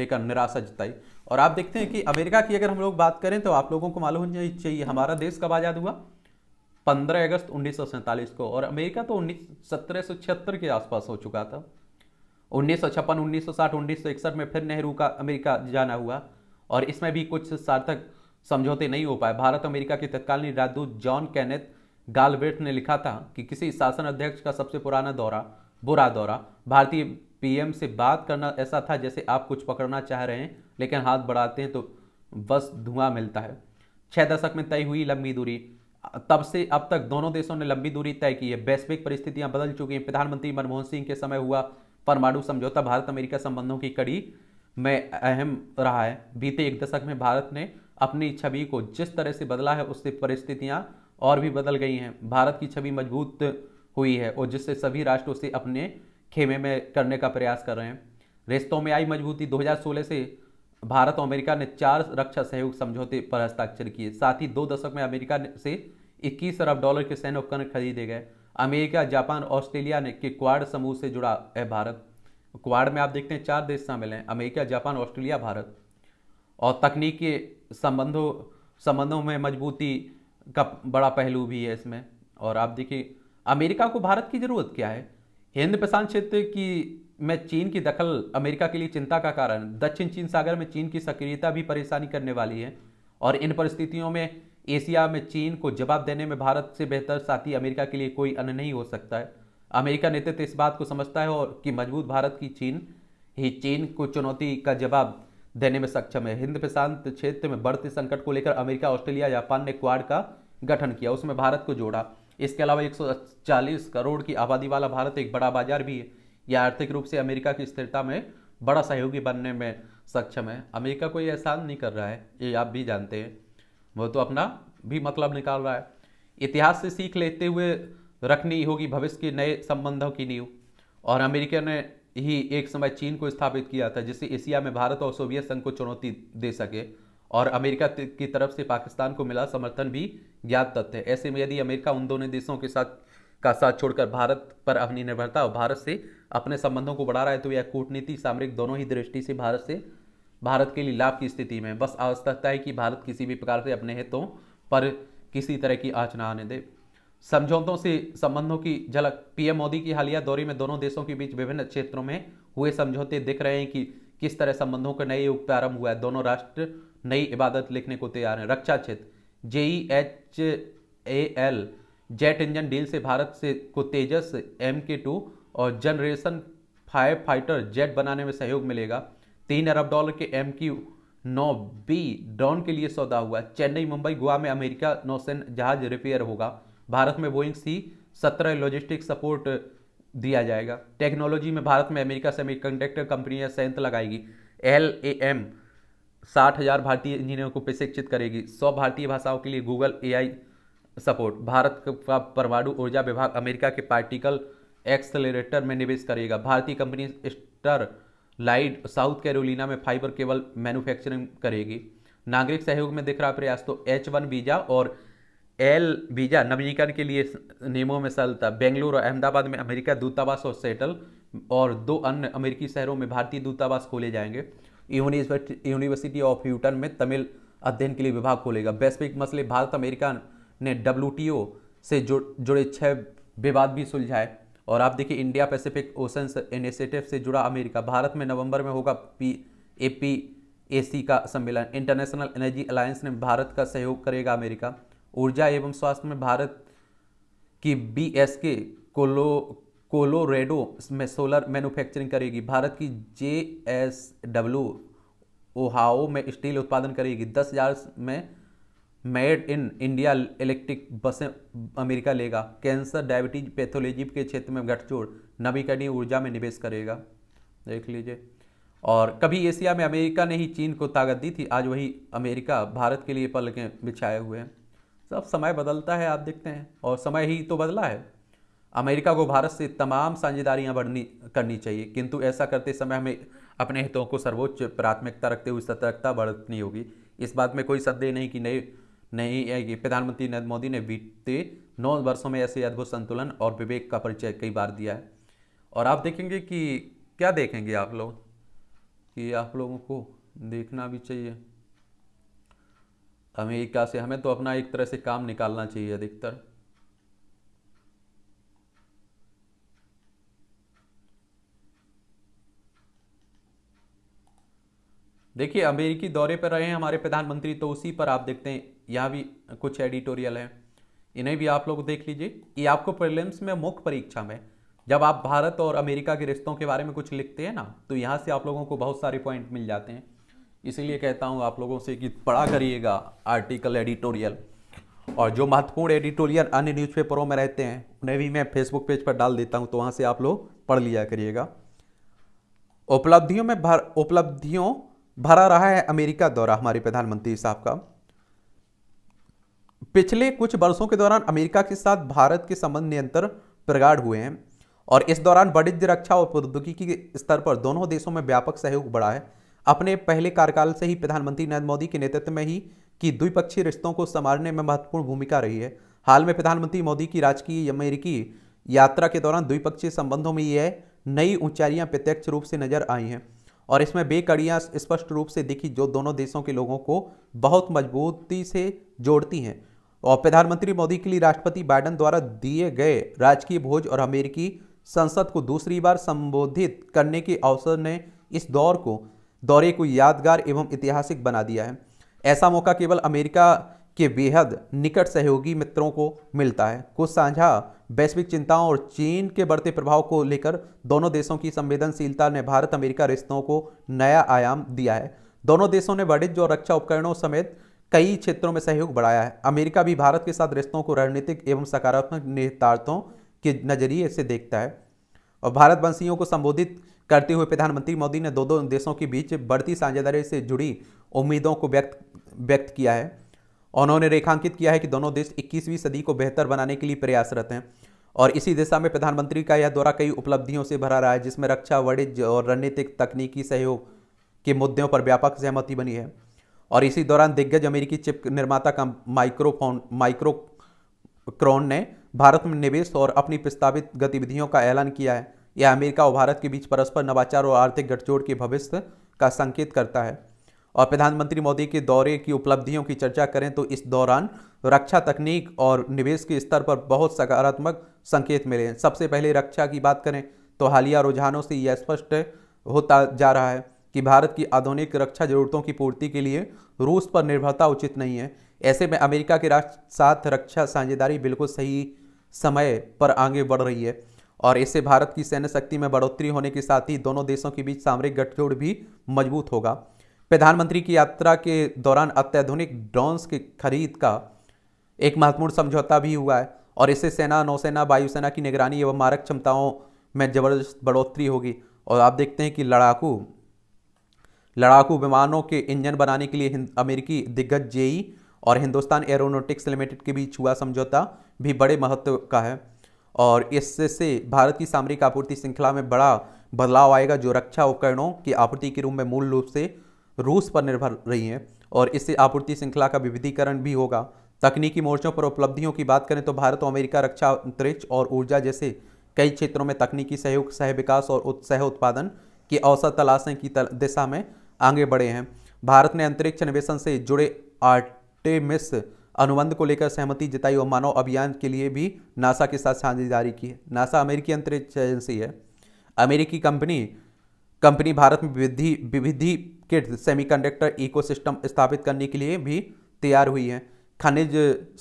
लेकर निराशा जताई और आप देखते हैं कि अमेरिका की अगर हम लोग बात करें तो आप लोगों को मालूम होना चाहिए हमारा देश कब आज़ाद हुआ 15 अगस्त उन्नीस को और अमेरिका तो उन्नीस सत्रह के आसपास हो चुका था उन्नीस सौ छप्पन उन्नीस सौ साठ उन्नीस सौ इकसठ में फिर नेहरू का अमेरिका जाना हुआ और इसमें भी कुछ सार्थक समझौते नहीं हो पाए भारत अमेरिका के तत्कालीन राजदूत जॉन कैनेथ गालवेट ने लिखा था कि किसी शासन अध्यक्ष का सबसे पुराना दौरा बुरा दौरा भारतीय पीएम से बात करना ऐसा था जैसे आप कुछ पकड़ना चाह रहे हैं लेकिन हाथ बढ़ाते हैं तो बस धुआं मिलता है छः दशक में तय हुई लंबी दूरी तब से अब तक दोनों देशों ने लंबी दूरी तय की है वैश्विक परिस्थितियां बदल चुकी हैं प्रधानमंत्री मनमोहन सिंह के समय हुआ परमाणु समझौता भारत अमेरिका संबंधों की कड़ी में अहम रहा है बीते एक दशक में भारत ने अपनी छवि को जिस तरह से बदला है उससे परिस्थितियां और भी बदल गई हैं भारत की छवि मजबूत हुई है और जिससे सभी राष्ट्र से अपने खेमे में करने का प्रयास कर रहे हैं रिश्तों में आई मजबूती 2016 से भारत और अमेरिका ने चार रक्षा सहयोग समझौते पर हस्ताक्षर किए साथ ही दो दशक में अमेरिका से 21 अरब डॉलर के सैन्य उपकरण खरीदे गए अमेरिका जापान ऑस्ट्रेलिया ने के क्वाड समूह से जुड़ा है भारत क्वाड में आप देखते हैं चार देश शामिल हैं अमेरिका जापान ऑस्ट्रेलिया भारत और तकनीकी संबंधों संबंधों में मजबूती का बड़ा पहलू भी है इसमें और आप देखिए अमेरिका को भारत की ज़रूरत क्या है हिंद प्रशांत क्षेत्र की में चीन की दखल अमेरिका के लिए चिंता का कारण दक्षिण चीन सागर में चीन की सक्रियता भी परेशानी करने वाली है और इन परिस्थितियों में एशिया में चीन को जवाब देने में भारत से बेहतर साथी अमेरिका के लिए कोई अन्य नहीं हो सकता है अमेरिका नेतृत्व इस बात को समझता है और कि मजबूत भारत की चीन ही चीन को चुनौती का जवाब देने में सक्षम है हिंद प्रशांत क्षेत्र में बढ़ते संकट को लेकर अमेरिका ऑस्ट्रेलिया जापान ने क्वाड का गठन किया उसमें भारत को जोड़ा इसके अलावा एक करोड़ की आबादी वाला भारत एक बड़ा बाजार भी है यह आर्थिक रूप से अमेरिका की स्थिरता में बड़ा सहयोगी बनने में सक्षम है अमेरिका को ये एहसान नहीं कर रहा है ये आप भी जानते हैं वो तो अपना भी मतलब निकाल रहा है इतिहास से सीख लेते हुए रखनी होगी भविष्य के नए संबंधों की नींव और अमेरिका ने ही एक समय चीन को स्थापित किया था जिससे एशिया में भारत और सोवियत संघ को चुनौती दे सके और अमेरिका की तरफ से पाकिस्तान को मिला समर्थन भी ज्ञात तथ्य ऐसे में यदि अमेरिका उन दोनों देशों के साथ का साथ छोड़कर भारत पर अपनी निर्भरता और भारत से अपने संबंधों को बढ़ा रहा है तो यह कूटनीति सामरिक दोनों ही दृष्टि से भारत से भारत के लिए लाभ की स्थिति में बस आवश्यकता है कि भारत किसी भी प्रकार से अपने हितों पर किसी तरह की आचना आने दे समझौतों से संबंधों की झलक पीएम मोदी की हालिया दौरे में दोनों देशों के बीच विभिन्न क्षेत्रों में हुए समझौते दिख रहे हैं कि किस तरह संबंधों का नए युग प्रारंभ हुआ है दोनों राष्ट्र नई इबादत लिखने को तैयार हैं रक्षा क्षेत्र GE H A L jet engine deal से भारत से को तेजस एम के टू और जनरेशन फाइव फाइटर जेट बनाने में सहयोग मिलेगा तीन अरब डॉलर के एम क्यू नौ बी ड्रॉन के लिए सौदा हुआ चेन्नई मुंबई गोवा में अमेरिका नौसेन जहाज रिपेयर होगा भारत में बोइंग सी सत्रह लॉजिस्टिक सपोर्ट दिया जाएगा टेक्नोलॉजी में भारत में अमेरिका सेमी कंडक्टर कंपनियाँ संयंत्र लगाएगी एल ए एम साठ हज़ार भारतीय इंजीनियरों को प्रशिक्षित करेगी सौ भारतीय भाषाओं के लिए गूगल आई सपोर्ट भारत का परमाणु ऊर्जा विभाग अमेरिका के पार्टिकल एक्सलेटर में निवेश करेगा भारतीय company Sterlite South Carolina में फाइबर केबल मैन्युफैक्चरिंग करेगी नागरिक सहयोग में दिख रहा प्रयास तो एच वन वीजा और एल वीजा नवीनीकरण के लिए नियमों में सरलता बेंगलुरु और अहमदाबाद में अमेरिका दूतावास और सेटल और दो अन्य अमेरिकी शहरों में भारतीय दूतावास खोले जाएंगे यूनिवर्सिटी ऑफ ह्यूटन में तमिल अध्ययन के लिए विभाग खोलेगा वैश्विक मसले भारत अमेरिका ने डब्ल्यू से जुड़े छः विवाद भी सुलझाए और आप देखिए इंडिया पैसिफिक ओशन इनिशिएटिव से जुड़ा अमेरिका भारत में नवंबर में होगा पी ए पी ए सी का सम्मेलन इंटरनेशनल एनर्जी अलायंस ने भारत का सहयोग करेगा अमेरिका ऊर्जा एवं स्वास्थ्य में भारत की बी एस के कोलो कोलोरेडो में सोलर मैन्युफैक्चरिंग करेगी भारत की जे एस डब्ल्यू ओहाओ में स्टील उत्पादन करेगी दस हजार में मेड इन इंडिया इलेक्ट्रिक बसें अमेरिका लेगा कैंसर डायबिटीज पैथोलॉजी के क्षेत्र में गठजोड़ नवीकरणीय ऊर्जा में निवेश करेगा देख लीजिए और कभी एशिया में अमेरिका ने ही चीन को ताकत दी थी आज वही अमेरिका भारत के लिए पलकें बिछाए हुए हैं सब समय बदलता है आप देखते हैं और समय ही तो बदला है अमेरिका को भारत से तमाम साझेदारियां बढ़नी करनी चाहिए किंतु ऐसा करते समय हमें अपने हितों को सर्वोच्च प्राथमिकता रखते हुए सतर्कता बरतनी होगी इस बात में कोई संदेह नहीं कि नए नए प्रधानमंत्री नरेंद्र मोदी ने बीते नौ वर्षों में ऐसे अद्भुत संतुलन और विवेक का परिचय कई बार दिया है और आप देखेंगे कि क्या देखेंगे आप लोग कि आप लोगों को देखना भी चाहिए अमेरिका से हमें तो अपना एक तरह से काम निकालना चाहिए अधिकतर देखिए अमेरिकी दौरे पर रहे हैं हमारे प्रधानमंत्री तो उसी पर आप देखते हैं यहाँ भी कुछ एडिटोरियल हैं इन्हें भी आप लोग देख लीजिए ये आपको प्रिलिम्स में मुख्य परीक्षा में जब आप भारत और अमेरिका के रिश्तों के बारे में कुछ लिखते हैं ना तो यहाँ से आप लोगों को बहुत सारे पॉइंट मिल जाते हैं इसीलिए कहता हूँ आप लोगों से कि पढ़ा करिएगा आर्टिकल एडिटोरियल और जो महत्वपूर्ण एडिटोरियल अन्य न्यूज़पेपरों में रहते हैं उन्हें भी मैं फेसबुक पेज पर डाल देता हूँ तो वहाँ से आप लोग पढ़ लिया करिएगा उपलब्धियों में भर उपलब्धियों भरा रहा है अमेरिका दौरा हमारे प्रधानमंत्री साहब का पिछले कुछ वर्षों के दौरान अमेरिका के साथ भारत के संबंध निरंतर प्रगाढ़ हुए हैं और इस दौरान वाणिज्य रक्षा और प्रौद्योगिकी के स्तर पर दोनों देशों में व्यापक सहयोग बढ़ा है अपने पहले कार्यकाल से ही प्रधानमंत्री नरेंद्र मोदी के नेतृत्व में ही की द्विपक्षीय रिश्तों को संवारने में महत्वपूर्ण भूमिका रही है हाल में प्रधानमंत्री मोदी की राजकीय अमेरिकी यात्रा के दौरान द्विपक्षीय संबंधों में यह नई ऊंचाइयां प्रत्यक्ष रूप से नजर आई हैं और इसमें बेकड़ियाँ स्पष्ट रूप से दिखी जो दोनों देशों के लोगों को बहुत मजबूती से जोड़ती हैं और प्रधानमंत्री मोदी के लिए राष्ट्रपति बाइडन द्वारा दिए गए राजकीय भोज और अमेरिकी संसद को दूसरी बार संबोधित करने के अवसर ने इस दौर को दौरे को यादगार एवं ऐतिहासिक बना दिया है ऐसा मौका केवल अमेरिका के बेहद निकट सहयोगी मित्रों को मिलता है कुछ साझा वैश्विक चिंताओं और चीन के बढ़ते प्रभाव को लेकर दोनों देशों की संवेदनशीलता ने भारत अमेरिका रिश्तों को नया आयाम दिया है दोनों देशों ने वाणिज्य और रक्षा उपकरणों समेत कई क्षेत्रों में सहयोग बढ़ाया है अमेरिका भी भारत के साथ रिश्तों को रणनीतिक एवं सकारात्मक निहितार्थों के नज़रिए से देखता है और भारत वंशियों को संबोधित करते हुए प्रधानमंत्री मोदी ने दो दो देशों के बीच बढ़ती साझेदारी से जुड़ी उम्मीदों को व्यक्त व्यक्त किया है उन्होंने रेखांकित किया है कि दोनों देश 21वीं सदी को बेहतर बनाने के लिए प्रयासरत हैं और इसी दिशा में प्रधानमंत्री का यह दौरा कई उपलब्धियों से भरा रहा है जिसमें रक्षा वाणिज्य और रणनीतिक तकनीकी सहयोग के मुद्दों पर व्यापक सहमति बनी है और इसी दौरान दिग्गज अमेरिकी चिप निर्माता का माइक्रोफोन माइक्रोक्रॉन ने भारत में निवेश और अपनी प्रस्तावित गतिविधियों का ऐलान किया है यह अमेरिका और भारत के बीच परस्पर नवाचार और आर्थिक गठजोड़ के भविष्य का संकेत करता है और प्रधानमंत्री मोदी के दौरे की उपलब्धियों की चर्चा करें तो इस दौरान रक्षा तकनीक और निवेश के स्तर पर बहुत सकारात्मक संकेत मिले हैं सबसे पहले रक्षा की बात करें तो हालिया रुझानों से यह स्पष्ट होता जा रहा है कि भारत की आधुनिक रक्षा जरूरतों की पूर्ति के लिए रूस पर निर्भरता उचित नहीं है ऐसे में अमेरिका के राष्ट्र साथ रक्षा साझेदारी बिल्कुल सही समय पर आगे बढ़ रही है और इससे भारत की सैन्य शक्ति में बढ़ोतरी होने के साथ ही दोनों देशों के बीच सामरिक गठजोड़ भी मजबूत होगा प्रधानमंत्री की यात्रा के दौरान अत्याधुनिक ड्रोन्स की खरीद का एक महत्वपूर्ण समझौता भी हुआ है और इससे सेना नौसेना वायुसेना की निगरानी एवं मारक क्षमताओं में जबरदस्त बढ़ोतरी होगी और आप देखते हैं कि लड़ाकू लड़ाकू विमानों के इंजन बनाने के लिए अमेरिकी दिग्गज जेई और हिंदुस्तान एरोनोटिक्स लिमिटेड के बीच हुआ समझौता भी बड़े महत्व का है और इससे भारत की सामरिक आपूर्ति श्रृंखला में बड़ा बदलाव आएगा जो रक्षा उपकरणों की आपूर्ति के रूप में मूल रूप से रूस पर निर्भर रही हैं और इससे आपूर्ति श्रृंखला का विविधीकरण भी होगा तकनीकी मोर्चों पर उपलब्धियों की बात करें तो भारत और अमेरिका रक्षा अंतरिक्ष और ऊर्जा जैसे कई क्षेत्रों में तकनीकी सहयोग सह विकास और सह उत्पादन की अवसर तलाशने की दिशा में आगे बढ़े हैं भारत ने अंतरिक्ष निवेशन से जुड़े आर्टेमिस अनुबंध को लेकर सहमति जताई और मानव अभियान के लिए भी नासा के साथ साझेदारी की है नासा अमेरिकी अंतरिक्ष एजेंसी है अमेरिकी कंपनी कंपनी भारत में विधि विविधि किट सेमीकंडक्टर इकोसिस्टम स्थापित करने के लिए भी तैयार हुई है खनिज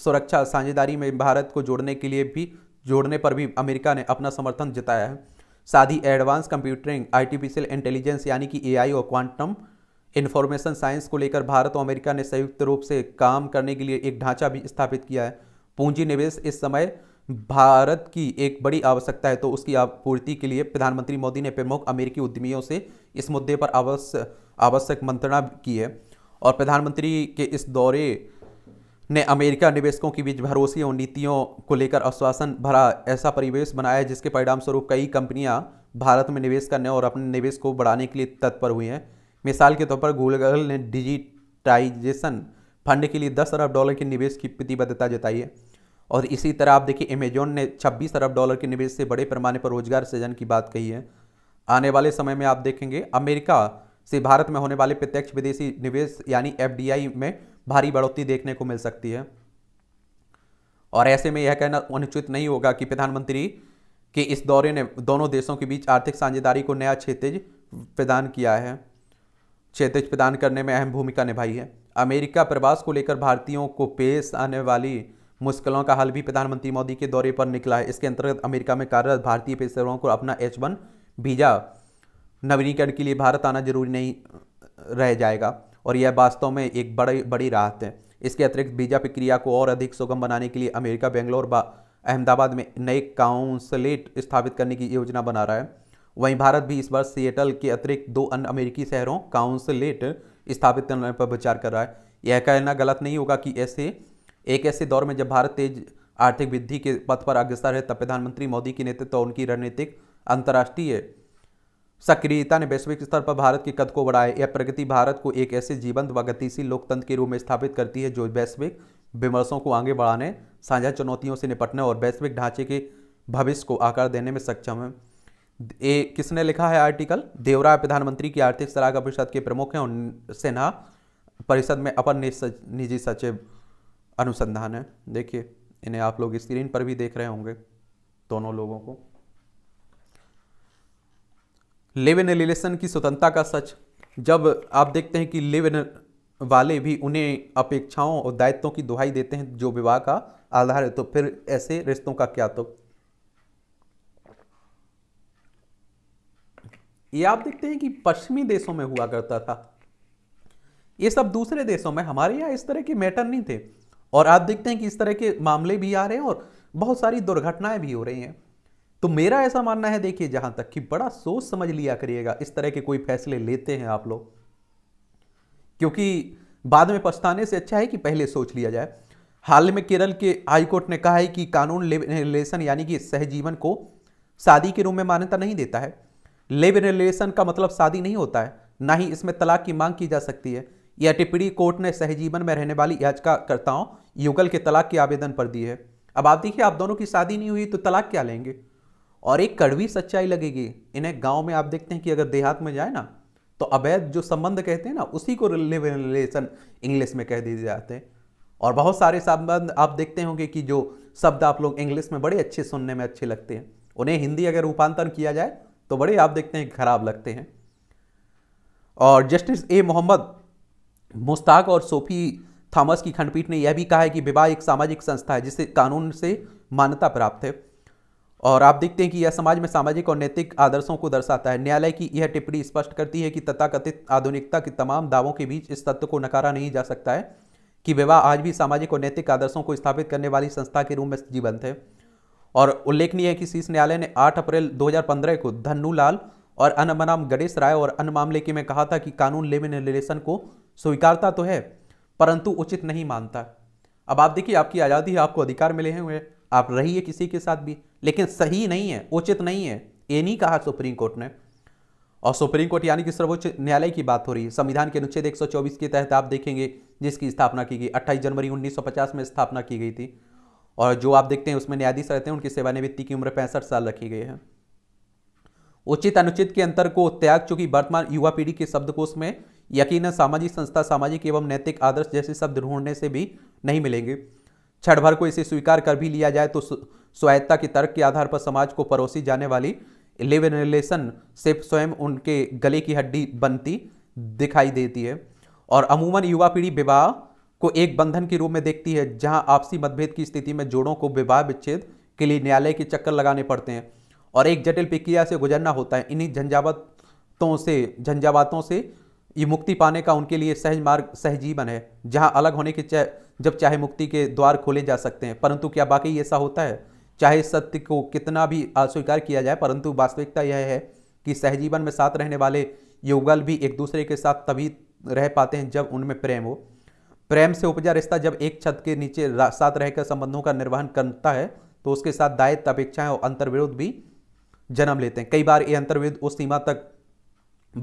सुरक्षा साझेदारी में भारत को जोड़ने के लिए भी जोड़ने पर भी अमेरिका ने अपना समर्थन जताया है साथ ही एडवांस कंप्यूटरिंग आर्टिफिशियल इंटेलिजेंस यानी कि एआई और क्वांटम इन्फॉर्मेशन साइंस को लेकर भारत और अमेरिका ने संयुक्त रूप से काम करने के लिए एक ढांचा भी स्थापित किया है पूंजी निवेश इस समय भारत की एक बड़ी आवश्यकता है तो उसकी आपूर्ति के लिए प्रधानमंत्री मोदी ने प्रमुख अमेरिकी उद्यमियों से इस मुद्दे पर आवश्यक आवश्यक मंत्रणा की है और प्रधानमंत्री के इस दौरे ने अमेरिका निवेशकों के बीच भरोसे और नीतियों को लेकर आश्वासन भरा ऐसा परिवेश बनाया है जिसके परिणाम स्वरूप कई कंपनियां भारत में निवेश करने और अपने निवेश को बढ़ाने के लिए तत्पर हुई हैं मिसाल के तौर पर गूगल ने डिजिटाइजेशन फंड के लिए 10 अरब डॉलर के निवेश की प्रतिबद्धता जताई है और इसी तरह आप देखिए अमेजोन ने छब्बीस अरब डॉलर के निवेश से बड़े पैमाने पर रोजगार सृजन की बात कही है आने वाले समय में आप देखेंगे अमेरिका से भारत में होने वाले प्रत्यक्ष विदेशी निवेश यानी एफडीआई में भारी बढ़ोतरी देखने को मिल सकती है और ऐसे में यह कहना अनुचित नहीं होगा कि प्रधानमंत्री के इस दौरे ने दोनों देशों के बीच आर्थिक साझेदारी को नया क्षेत्र प्रदान किया है क्षेत्र प्रदान करने में अहम भूमिका निभाई है अमेरिका प्रवास को लेकर भारतीयों को पेश आने वाली मुश्किलों का हल भी प्रधानमंत्री मोदी के दौरे पर निकला है इसके अंतर्गत अमेरिका में कार्यरत भारतीय पेशेवरों को अपना एच वन वीज़ा नवीनीकरण के लिए भारत आना जरूरी नहीं रह जाएगा और यह वास्तव में एक बड़ी बड़ी राहत है इसके अतिरिक्त वीजा प्रक्रिया को और अधिक सुगम बनाने के लिए अमेरिका बेंगलोर व अहमदाबाद में नए काउंसलेट स्थापित करने की योजना बना रहा है वहीं भारत भी इस वर्ष सिएटल के अतिरिक्त दो अन्य अमेरिकी शहरों काउंसलेट स्थापित करने पर विचार कर रहा है यह कहना गलत नहीं होगा कि ऐसे एक ऐसे दौर में जब भारत तेज आर्थिक वृद्धि के पथ पर अग्रसर है तब प्रधानमंत्री मोदी के नेतृत्व तो उनकी रणनीतिक अंतर्राष्ट्रीय सक्रियता ने वैश्विक स्तर पर भारत की कद को बढ़ाया यह प्रगति भारत को एक ऐसे जीवंत व गतिशील लोकतंत्र के रूप में स्थापित करती है जो वैश्विक विमर्शों को आगे बढ़ाने साझा चुनौतियों से निपटने और वैश्विक ढांचे के भविष्य को आकार देने में सक्षम है ए किसने लिखा है आर्टिकल देवराय प्रधानमंत्री की आर्थिक सलाहकार परिषद के प्रमुख हैं और सेना परिषद में अपर निजी सचिव अनुसंधान है देखिए इन्हें आप लोग स्क्रीन पर भी देख रहे होंगे दोनों लोगों को लिव इन रिलेशन की स्वतंत्रता का सच जब आप देखते हैं कि लिव इन वाले भी उन्हें अपेक्षाओं और दायित्वों की दुहाई देते हैं जो विवाह का आधार है तो फिर ऐसे रिश्तों का क्या तो ये आप देखते हैं कि पश्चिमी देशों में हुआ करता था ये सब दूसरे देशों में हमारे यहाँ इस तरह के मैटर नहीं थे और आप देखते हैं कि इस तरह के मामले भी आ रहे हैं और बहुत सारी दुर्घटनाएं भी हो रही हैं तो मेरा ऐसा मानना है देखिए जहां तक कि बड़ा सोच समझ लिया करिएगा इस तरह के कोई फैसले लेते हैं आप लोग क्योंकि बाद में पछताने से अच्छा है कि पहले सोच लिया जाए हाल में केरल के हाईकोर्ट ने कहा है कि कानून रिलेशन यानी कि सहजीवन को शादी के रूप में मान्यता नहीं देता है लिव रिलेशन का मतलब शादी नहीं होता है ना ही इसमें तलाक की मांग की जा सकती है यह टिप्पणी कोर्ट ने सहजीवन में रहने वाली याचिकाकर्ताओं युगल के तलाक के आवेदन पर दी है अब आप देखिए आप दोनों की शादी नहीं हुई तो तलाक क्या लेंगे और एक कड़वी सच्चाई लगेगी इन्हें गांव में आप देखते हैं कि अगर देहात में जाए ना तो अवैध जो संबंध कहते हैं ना उसी को रिलेशन इंग्लिश में कह दिए जाते हैं और बहुत सारे संबंध आप देखते होंगे कि जो शब्द आप लोग इंग्लिश में बड़े अच्छे सुनने में अच्छे लगते हैं उन्हें हिंदी अगर रूपांतरण किया जाए तो बड़े आप देखते हैं खराब लगते हैं और जस्टिस ए मोहम्मद मुश्ताक और सोफी थॉमस की खंडपीठ ने यह भी कहा है कि विवाह एक सामाजिक संस्था है जिसे कानून से मान्यता प्राप्त है और आप देखते हैं कि यह समाज में सामाजिक और नैतिक आदर्शों को दर्शाता है न्यायालय की यह टिप्पणी स्पष्ट करती है कि तथाकथित आधुनिकता के तमाम दावों के बीच इस तत्व को नकारा नहीं जा सकता है कि विवाह आज भी सामाजिक और नैतिक आदर्शों को स्थापित करने वाली संस्था के रूप में जीवंत है और उल्लेखनीय है कि शीर्ष न्यायालय ने 8 अप्रैल 2015 को धन्नू लाल और अन्य गणेश राय और अन्य मामले के में कहा था कि कानून लेमिन रिलेशन को स्वीकारता तो है परंतु उचित नहीं मानता अब आप देखिए आपकी आज़ादी है आपको अधिकार मिले हुए हैं आप रहिए किसी के साथ भी लेकिन सही नहीं है उचित नहीं है ये नहीं कहा सुप्रीम कोर्ट ने और सुप्रीम कोर्ट यानी कि सर्वोच्च न्यायालय की बात हो रही है संविधान के अनुच्छेद 124 के तहत आप देखेंगे जिसकी स्थापना की गई 28 जनवरी 1950 में स्थापना की गई थी और जो आप देखते हैं उसमें न्यायाधीश रहते हैं उनकी सेवानिवृत्ति की उम्र पैंसठ साल रखी गई है उचित अनुचित के अंतर को त्याग चुकी वर्तमान युवा पीढ़ी के शब्दकोश में यकीन सामाजिक संस्था सामाजिक एवं नैतिक आदर्श जैसे शब्द ढूंढने से भी नहीं मिलेंगे क्षण भर को इसे स्वीकार कर भी लिया जाए तो स्वायत्ता के तर्क के आधार पर समाज को परोसी जाने वाली लिव इन रिलेशन से स्वयं उनके गले की हड्डी बनती दिखाई देती है और अमूमन युवा पीढ़ी विवाह को एक बंधन के रूप में देखती है जहां आपसी मतभेद की स्थिति में जोड़ों को विवाह विच्छेद के लिए न्यायालय के चक्कर लगाने पड़ते हैं और एक जटिल प्रक्रिया से गुजरना होता है इन्हीं झंझावतों से झंझावातों से ये मुक्ति पाने का उनके लिए सहज मार्ग सहजीवन है जहाँ अलग होने के जब चाहे मुक्ति के द्वार खोले जा सकते हैं परंतु क्या वाकई ऐसा होता है चाहे सत्य को कितना भी अस्वीकार किया जाए परंतु वास्तविकता यह है कि सहजीवन में साथ रहने वाले युगल भी एक दूसरे के साथ तभी रह पाते हैं जब उनमें प्रेम हो प्रेम से उपजा रिश्ता जब एक छत के नीचे साथ रहकर संबंधों का निर्वहन करता है तो उसके साथ दायित्व अपेक्षाएं और अंतर्विरोध भी जन्म लेते हैं कई बार ये अंतर्विरोध उस सीमा तक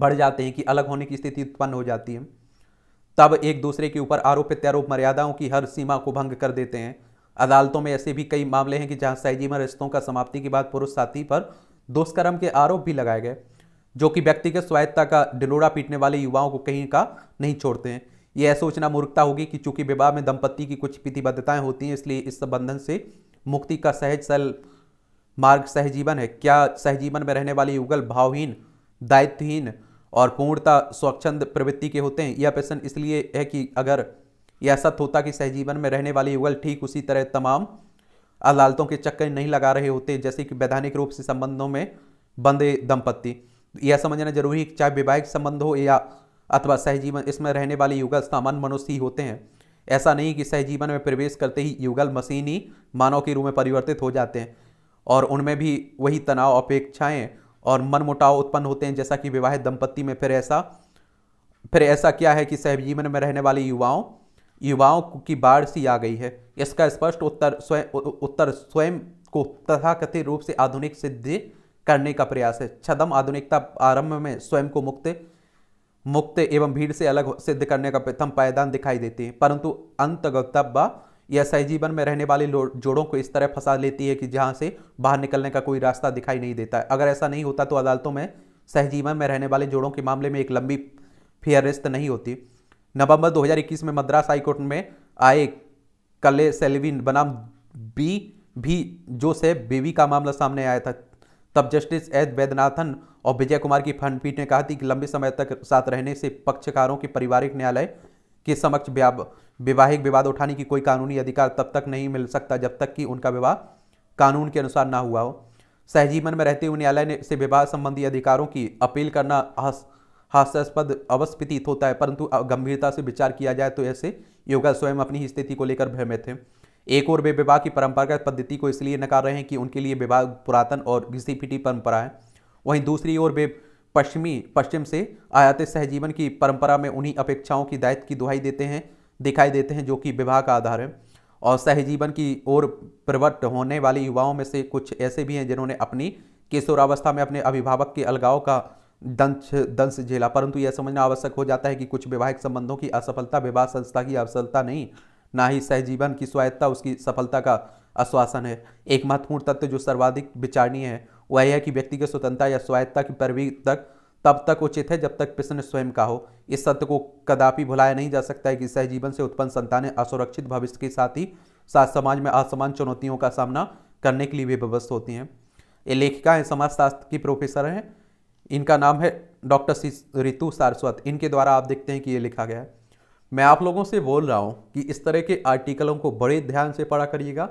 बढ़ जाते हैं कि अलग होने की स्थिति उत्पन्न हो जाती है तब एक दूसरे के ऊपर आरोप प्रत्यारोप मर्यादाओं की हर सीमा को भंग कर देते हैं अदालतों में ऐसे भी कई मामले हैं कि जहां सहजीवन रिश्तों का समाप्ति के बाद पुरुष साथी पर दुष्कर्म के आरोप भी लगाए गए जो कि व्यक्तिगत स्वायत्ता का डिलोड़ा पीटने वाले युवाओं को कहीं का नहीं छोड़ते हैं यह सोचना मूर्खता होगी कि चूंकि विवाह में दंपत्ति की कुछ प्रतिबद्धताएं होती हैं इसलिए इस संबंधन से मुक्ति का सहज सल मार्ग सहजीवन है क्या सहजीवन में रहने वाले युगल भावहीन दायित्वहीन और पूर्णता स्वच्छंद प्रवृत्ति के होते हैं यह प्रश्न इसलिए है कि अगर यह सत्य होता कि सहजीवन में रहने वाले युगल ठीक उसी तरह तमाम अदालतों के चक्कर नहीं लगा रहे होते जैसे कि वैधानिक रूप से संबंधों में बंदे दंपत्ति यह समझना जरूरी है चाहे वैवाहिक संबंध हो या अथवा सहजीवन इसमें रहने वाले युगल सामान्य मनुष्य ही होते हैं ऐसा नहीं कि सहजीवन में प्रवेश करते ही युगल मशीनी मानव के रूप में परिवर्तित हो जाते हैं और उनमें भी वही तनाव अपेक्षाएँ और मनमुटाव उत्पन्न होते हैं जैसा कि विवाहित दंपत्ति में फिर ऐसा फिर ऐसा क्या है कि सहजीवन में रहने वाले युवाओं युवाओं की बाढ़ सी आ गई है इसका स्पष्ट उत्तर स्वयं उत्तर स्वयं को तथाकथित रूप से आधुनिक सिद्धि करने का प्रयास है छदम आधुनिकता आरंभ में स्वयं को मुक्त मुक्त एवं भीड़ से अलग सिद्ध करने का प्रथम पायदान दिखाई देती है परंतु अंतगतब्बा ये एस आई जीवन में रहने वाले जोड़ों को इस तरह फंसा लेती है कि जहाँ से बाहर निकलने का कोई रास्ता दिखाई नहीं देता है अगर ऐसा नहीं होता तो अदालतों में सहजीवन में रहने वाले जोड़ों के मामले में एक लंबी फेहरिस्त नहीं होती नवंबर 2021 में मद्रास हाईकोर्ट में आए कले सेलविन बनाम बी भी जो से बेबी का मामला सामने आया था तब जस्टिस एस वैद्यनाथन और विजय कुमार की खंडपीठ ने कहा थी कि लंबे समय तक साथ रहने से पक्षकारों के पारिवारिक न्यायालय के समक्ष वैवाहिक विवाद उठाने की कोई कानूनी अधिकार तब तक नहीं मिल सकता जब तक कि उनका विवाह कानून के अनुसार ना हुआ हो सहजीवन में रहते हुए न्यायालय ने से विवाह संबंधी अधिकारों की अपील करना हास्यास्पद अवश्य प्रतीत होता है परंतु गंभीरता से विचार किया जाए तो ऐसे योगा स्वयं अपनी स्थिति को लेकर भ्रमित थे एक और वे विवाह की परंपरागत पद्धति को इसलिए नकार रहे हैं कि उनके लिए विवाह पुरातन और घिसी पिटी परंपरा है वहीं दूसरी ओर वे पश्चिमी पश्चिम से आयात सहजीवन की परंपरा में उन्हीं अपेक्षाओं की दायित्व की दुहाई देते हैं दिखाई देते हैं जो कि विवाह का आधार है और सहजीवन की ओर प्रवृत्त होने वाले युवाओं में से कुछ ऐसे भी हैं जिन्होंने अपनी किशोरावस्था में अपने अभिभावक के अलगाव का दंश दंश झेला परंतु यह समझना आवश्यक हो जाता है कि कुछ वैवाहिक संबंधों की असफलता विवाह संस्था की असफलता नहीं ना ही सहजीवन की स्वायत्ता उसकी सफलता का आश्वासन है एक महत्वपूर्ण तत्व जो सर्वाधिक विचारणीय है वह यह कि व्यक्ति की स्वतंत्रता या स्वायत्ता की परवी तक तब तक उचित है जब तक प्रश्न स्वयं का हो इस सत्य को कदापि भुलाया नहीं जा सकता है कि सहजीवन से उत्पन्न संतानें असुरक्षित भविष्य के साथ ही साथ समाज में असमान चुनौतियों का सामना करने के लिए भी व्यवस्थ होती हैं ये लेखिका हैं समाजशास्त्र की प्रोफेसर हैं इनका नाम है डॉक्टर ऋतु सारस्वत इनके द्वारा आप देखते हैं कि ये लिखा गया है मैं आप लोगों से बोल रहा हूँ कि इस तरह के आर्टिकलों को बड़े ध्यान से पढ़ा करिएगा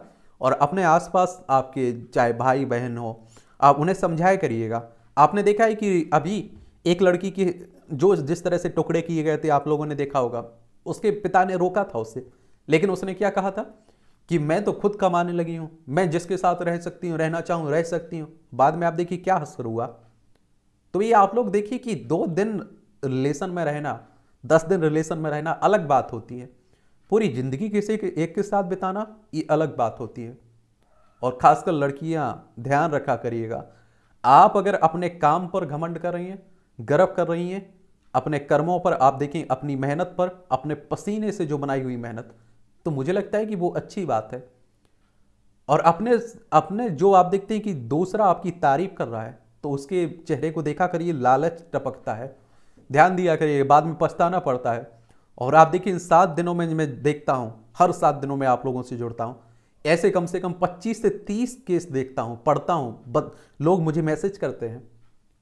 और अपने आसपास आपके चाहे भाई बहन हो आप उन्हें समझाया करिएगा आपने देखा है कि अभी एक लड़की की जो जिस तरह से टुकड़े किए गए थे आप लोगों ने देखा होगा उसके पिता ने रोका था उसे लेकिन उसने क्या कहा था कि मैं तो खुद कमाने लगी हूँ मैं जिसके साथ रह सकती हूँ रहना चाहूँ रह सकती हूँ बाद में आप देखिए क्या असर हुआ तो ये आप लोग देखिए कि दो दिन रिलेशन में रहना दस दिन रिलेशन में रहना अलग बात होती है पूरी ज़िंदगी किसी के एक के साथ बिताना ये अलग बात होती है और खासकर लड़कियां ध्यान रखा करिएगा आप अगर अपने काम पर घमंड कर रही हैं गर्व कर रही हैं अपने कर्मों पर आप देखें अपनी मेहनत पर अपने पसीने से जो बनाई हुई मेहनत तो मुझे लगता है कि वो अच्छी बात है और अपने अपने जो आप देखते हैं कि दूसरा आपकी तारीफ कर रहा है तो उसके चेहरे को देखा करिए लालच टपकता है ध्यान दिया करिए बाद में पछताना पड़ता है और आप देखिए इन सात दिनों में मैं देखता हूँ हर सात दिनों में आप लोगों से जुड़ता हूँ ऐसे कम से कम 25 से 30 केस देखता हूँ पढ़ता हूँ लोग मुझे मैसेज करते हैं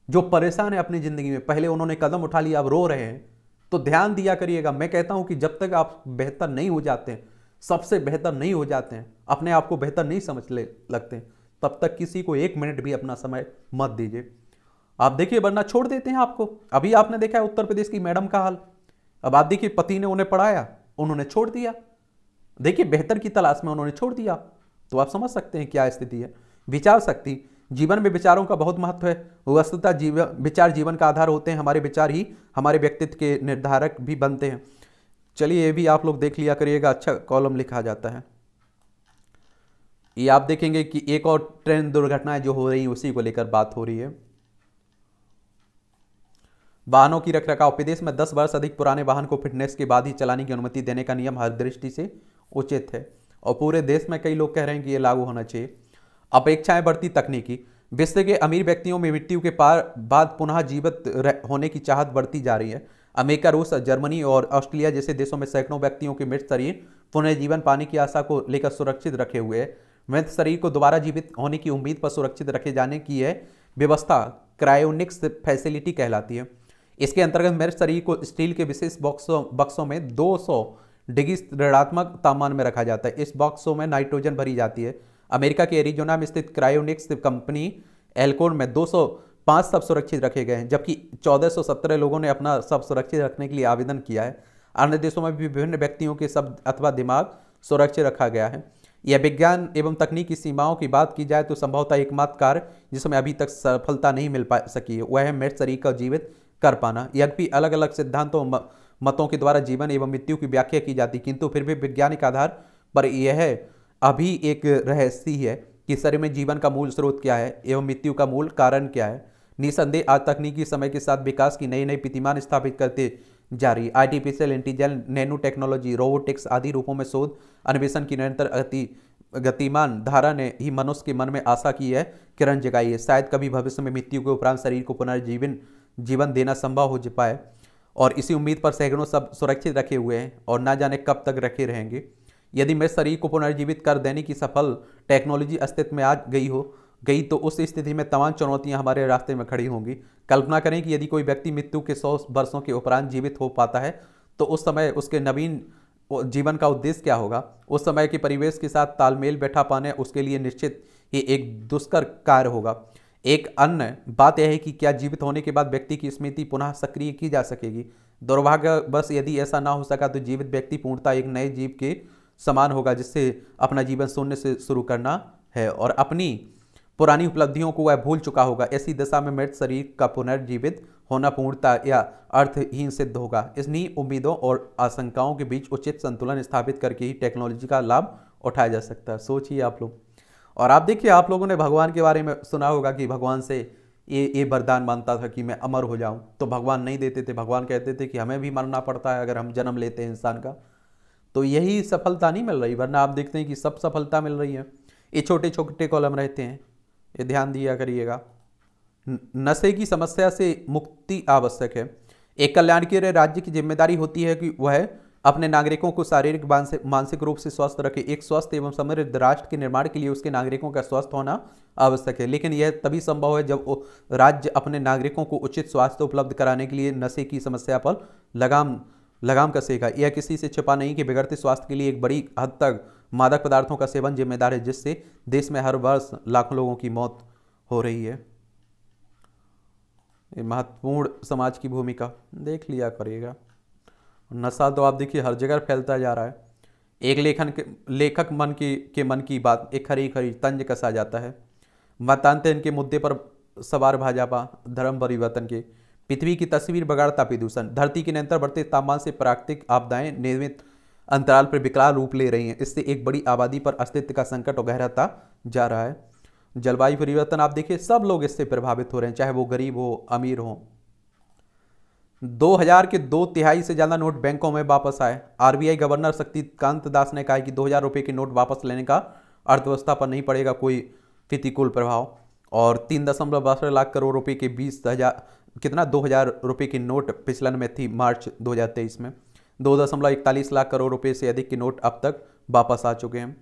जो परेशान है अपनी ज़िंदगी में पहले उन्होंने कदम उठा लिया अब रो रहे हैं तो ध्यान दिया करिएगा मैं कहता हूँ कि जब तक आप बेहतर नहीं हो जाते हैं सबसे बेहतर नहीं हो जाते हैं अपने आप को बेहतर नहीं समझ ले लगते तब तक किसी को एक मिनट भी अपना समय मत दीजिए आप देखिए वरना छोड़ देते हैं आपको अभी आपने देखा है उत्तर प्रदेश की मैडम का हाल अब आप देखिए पति ने उन्हें पढ़ाया उन्होंने छोड़ दिया देखिए बेहतर की तलाश में उन्होंने छोड़ दिया तो आप समझ सकते हैं क्या स्थिति है विचार शक्ति जीवन में विचारों का बहुत महत्व है वस्तुता जीवन विचार जीवन का आधार होते हैं हमारे विचार ही हमारे व्यक्तित्व के निर्धारक भी बनते हैं चलिए ये भी आप लोग देख लिया करिएगा अच्छा कॉलम लिखा जाता है ये आप देखेंगे कि एक और ट्रेन दुर्घटनाएं जो हो रही है उसी को लेकर बात हो रही है वाहनों की रखरखाव विदेश में 10 वर्ष अधिक पुराने वाहन को फिटनेस के बाद ही चलाने की अनुमति देने का नियम हर दृष्टि से उचित है और पूरे देश में कई लोग कह रहे हैं कि ये लागू होना चाहिए अपेक्षाएं बढ़ती तकनीकी विश्व के अमीर व्यक्तियों में मृत्यु के पार बाद पुनः जीवित होने की चाहत बढ़ती जा रही है अमेरिका रूस जर्मनी और ऑस्ट्रेलिया जैसे देशों में सैकड़ों व्यक्तियों के मृत शरीर पुनर्जीवन पाने की आशा को लेकर सुरक्षित रखे हुए हैं मृत शरीर को दोबारा जीवित होने की उम्मीद पर सुरक्षित रखे जाने की है व्यवस्था क्रायोनिक्स फैसिलिटी कहलाती है इसके अंतर्गत मृत शरीर को स्टील के विशेष बॉक्सों बक्सों में 200 डिग्री ऋणात्मक तापमान में रखा जाता है इस बॉक्सों में नाइट्रोजन भरी जाती है अमेरिका के एरिजोना में स्थित क्रायोनिक्स कंपनी एल्कोन में 205 सब सुरक्षित रखे गए हैं जबकि 1417 लोगों ने अपना सब सुरक्षित रखने के लिए आवेदन किया है अन्य देशों में भी विभिन्न व्यक्तियों के सब अथवा दिमाग सुरक्षित रखा गया है यह विज्ञान एवं तकनीकी सीमाओं की बात की जाए तो संभवतः एकमात्र कार्य जिसमें अभी तक सफलता नहीं मिल पा सकी है वह है मेट शरीर का जीवित कर पाना यद्यपि अलग अलग सिद्धांतों मतों के द्वारा जीवन एवं मृत्यु की व्याख्या की जाती किंतु फिर भी वैज्ञानिक आधार पर यह अभी एक रहस्य है कि शरीर में जीवन का मूल स्रोत क्या है एवं मृत्यु का मूल कारण क्या है निसंदेह आज तकनीकी समय के साथ विकास की नई नई प्रतिमान स्थापित करते जा रही artificial intelligence nano technology robotics आदि रूपों में शोध अन्वेषण की निरंतर गति गतिमान धारा ने ही मनुष्य के मन में आशा की है किरण जगाई है शायद कभी भविष्य में मृत्यु के उपरांत शरीर को पुनर्जीवन जीवन देना संभव हो पाए और इसी उम्मीद पर सैकड़ों सब सुरक्षित रखे हुए हैं और ना जाने कब तक रखे रहेंगे यदि मेरे शरीर को पुनर्जीवित कर देने की सफल टेक्नोलॉजी अस्तित्व में आ गई हो गई तो उस स्थिति में तमाम चुनौतियां हमारे रास्ते में खड़ी होंगी कल्पना करें कि यदि कोई व्यक्ति मृत्यु के सौ वर्षों के उपरांत जीवित हो पाता है तो उस समय उसके नवीन जीवन का उद्देश्य क्या होगा उस समय के परिवेश के साथ तालमेल बैठा पाने उसके लिए निश्चित ही एक दुष्कर कार्य होगा एक अन्य बात यह है कि क्या जीवित होने के बाद व्यक्ति की स्मृति पुनः सक्रिय की जा सकेगी दुर्भाग्य बस यदि ऐसा ना हो सका तो जीवित व्यक्ति पूर्णता एक नए जीव के समान होगा जिससे अपना जीवन शून्य से शुरू करना है और अपनी पुरानी उपलब्धियों को वह भूल चुका होगा ऐसी दशा में मृत शरीर का पुनर्जीवित होना पूर्णता या अर्थहीन सिद्ध होगा इसनी उम्मीदों और आशंकाओं के बीच उचित संतुलन स्थापित करके ही टेक्नोलॉजी का लाभ उठाया जा सकता है सोचिए आप लोग और आप देखिए आप लोगों ने भगवान के बारे में सुना होगा कि भगवान से ये ये वरदान मानता था कि मैं अमर हो जाऊं तो भगवान नहीं देते थे भगवान कहते थे कि हमें भी मरना पड़ता है अगर हम जन्म लेते हैं इंसान का तो यही सफलता नहीं मिल रही वरना आप देखते हैं कि सब सफलता मिल रही है ये छोटे छोटे कॉलम रहते हैं ये ध्यान दिया करिएगा नशे की समस्या से मुक्ति आवश्यक है एक कल्याण के राज्य की जिम्मेदारी होती है कि वह अपने नागरिकों को शारीरिक मानसिक रूप से स्वस्थ रखे एक स्वस्थ एवं समृद्ध राष्ट्र के निर्माण के लिए उसके नागरिकों का स्वस्थ होना आवश्यक है लेकिन यह तभी संभव है जब राज्य अपने नागरिकों को उचित स्वास्थ्य उपलब्ध कराने के लिए नशे की समस्या पर लगाम लगाम कसेगा यह किसी से छिपा नहीं कि बिगड़ते स्वास्थ्य के लिए एक बड़ी हद तक मादक पदार्थों का सेवन जिम्मेदार है जिससे देश में हर वर्ष लाखों लोगों की मौत हो रही है महत्वपूर्ण समाज की भूमिका देख लिया करिएगा नशा तो आप देखिए हर जगह फैलता जा रहा है एक लेखन के लेखक मन की के मन की बात एक खरी खरी तंज कसा जाता है मतानते के मुद्दे पर सवार भाजपा धर्म परिवर्तन के पृथ्वी की तस्वीर बगाड़ता प्रदूषण धरती के निरंतर बढ़ते तापमान से प्राकृतिक आपदाएं नियमित अंतराल पर विकराल रूप ले रही हैं इससे एक बड़ी आबादी पर अस्तित्व का संकट और गहराता जा रहा है जलवायु परिवर्तन आप देखिए सब लोग इससे प्रभावित हो रहे हैं चाहे वो गरीब हो अमीर हो 2000 के दो तिहाई से ज़्यादा नोट बैंकों में वापस आए आरबीआई गवर्नर शक्तिकांत दास ने कहा कि 2000 रुपए के नोट वापस लेने का अर्थव्यवस्था पर नहीं पड़ेगा कोई प्रतिकूल प्रभाव और तीन दशमलव बासठ लाख करोड़ रुपए के बीस हज़ार कितना दो हज़ार रुपये की नोट पिछलन में थी मार्च 2023 में दो दशमलव इकतालीस लाख करोड़ रुपये से अधिक के नोट अब तक वापस आ चुके हैं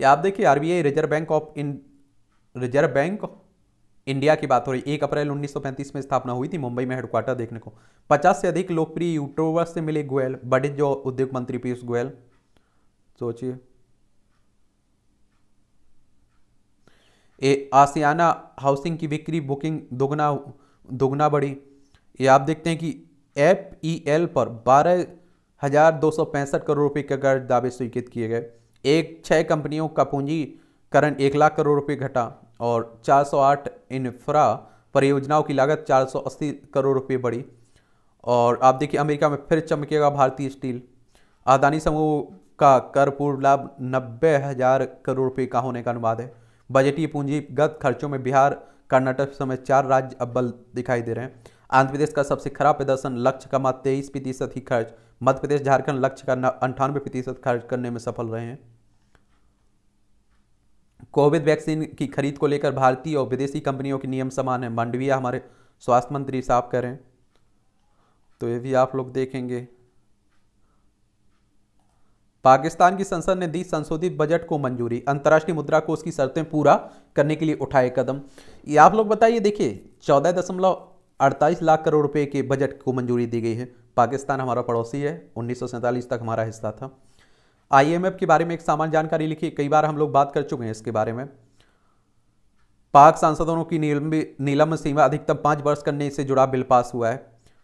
या आप देखिए RBI reserve bank of in reserve bank India की बात हो रही है एक अप्रैल 1935 में स्थापना हुई थी मुंबई में हेडक्वार्टर देखने को 50 से अधिक लोकप्रिय यूट्यूबर्स से मिले गोयल बड़े जो उद्योग मंत्री पीयूष गोयल सोचिए ए आसियाना हाउसिंग की बिक्री बुकिंग दोगुना दोगुना बढ़ी ये आप देखते हैं कि एफ ई एल पर बारह हजार दो सौ पैंसठ करोड़ रुपए के कर्ज दावे स्वीकृत किए गए एक छः कंपनियों का पूंजीकरण एक लाख करोड़ रुपए घटा और 408 इन्फ्रा परियोजनाओं की लागत 480 करोड़ रुपये बढ़ी और आप देखिए अमेरिका में फिर चमकेगा भारतीय स्टील अदानी समूह का कर पूर्व लाभ नब्बे हज़ार करोड़ रुपये का होने का अनुवाद है बजटीय पूंजीगत खर्चों में बिहार कर्नाटक समेत चार राज्य अब्बल दिखाई दे रहे हैं आंध्र प्रदेश का सबसे खराब प्रदर्शन लक्ष्य का मात्र तेईस प्रतिशत ही खर्च मध्य प्रदेश झारखंड लक्ष्य का अंठानवे प्रतिशत खर्च करने में सफल रहे हैं कोविड वैक्सीन की खरीद को लेकर भारतीय और विदेशी कंपनियों के नियम समान हैं मांडविया हमारे स्वास्थ्य मंत्री साहब करें तो ये भी आप लोग देखेंगे पाकिस्तान की संसद ने दी संशोधित बजट को मंजूरी अंतर्राष्ट्रीय मुद्रा कोष की शर्तें पूरा करने के लिए उठाए कदम ये आप लोग बताइए देखिए चौदह दशमलव अड़तालीस लाख करोड़ रुपए के बजट को मंजूरी दी गई है पाकिस्तान हमारा पड़ोसी है उन्नीस तक हमारा हिस्सा था आईएमएफ के बारे में एक सामान्य जानकारी लिखी कई बार हम लोग बात कर चुके हैं इसके बारे में पाक सांसदों की नीलम सीमा अधिकतम पाँच वर्ष करने से जुड़ा बिल पास हुआ है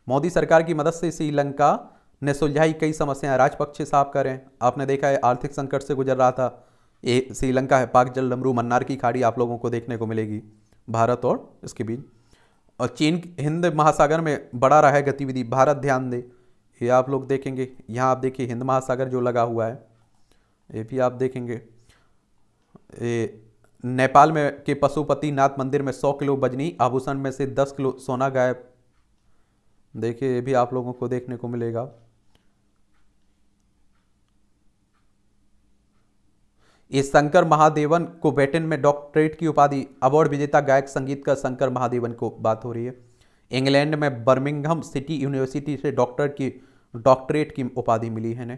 मोदी सरकार की मदद से श्रीलंका ने सुलझाई कई समस्याएं राजपक्षे साफ करें आपने देखा है आर्थिक संकट से गुजर रहा था ये श्रीलंका है पाक जल डमरू मन्नार की खाड़ी आप लोगों को देखने को मिलेगी भारत और इसके बीच और चीन हिंद महासागर में बढ़ा रहा है गतिविधि भारत ध्यान दे ये आप लोग देखेंगे यहाँ आप देखिए हिंद महासागर जो लगा हुआ है ये भी आप देखेंगे ये नेपाल में के पशुपतिनाथ मंदिर में 100 किलो बजनी आभूषण में से 10 किलो सोना गायब देखिए ये भी आप लोगों को देखने को मिलेगा ये शंकर महादेवन को ब्रिटेन में डॉक्टरेट की उपाधि अवार्ड विजेता गायक संगीत का शंकर महादेवन को बात हो रही है इंग्लैंड में बर्मिंगहम सिटी यूनिवर्सिटी से डॉक्टर की डॉक्टरेट की उपाधि मिली है ना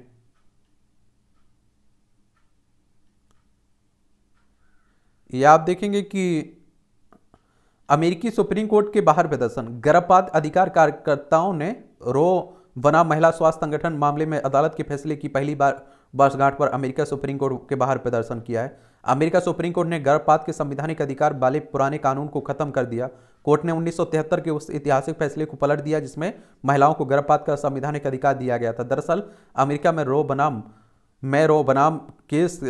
या आप देखेंगे कि अमेरिकी सुप्रीम कोर्ट के बाहर प्रदर्शन गर्भपात अधिकार कार्यकर्ताओं ने रो बना महिला स्वास्थ्य संगठन मामले में अदालत के फैसले की पहली बार वर्षगांठ पर अमेरिका सुप्रीम कोर्ट के बाहर प्रदर्शन किया है अमेरिका सुप्रीम कोर्ट ने गर्भपात के संवैधानिक अधिकार वाले पुराने कानून को खत्म कर दिया कोर्ट ने उन्नीस के उस ऐतिहासिक फैसले को पलट दिया जिसमें महिलाओं को गर्भपात का संवैधानिक अधिकार दिया गया था दरअसल अमेरिका में रो बनाम मैं रो बनाम केस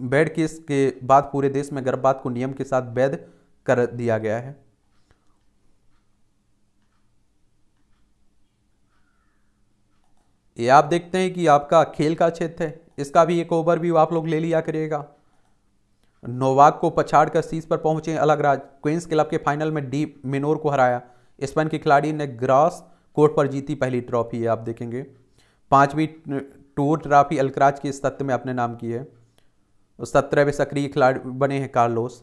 बेड केस के बाद पूरे देश में गर्भपात को नियम के साथ वैध कर दिया गया है ये आप देखते हैं कि आपका खेल का क्षेत्र है इसका भी एक ओवर भी आप लोग ले लिया करिएगा नोवाक को पछाड़ कर सीज पर पहुंचे अलग राज क्वींस क्लब के फाइनल में डी मिनोर को हराया स्पेन के खिलाड़ी ने ग्रास कोर्ट पर जीती पहली ट्रॉफी है आप देखेंगे पांचवी टूर ट्रॉफी अलकराज के इस में अपने नाम की है सत्रहवें सक्रिय खिलाड़ी बने हैं कार्लोस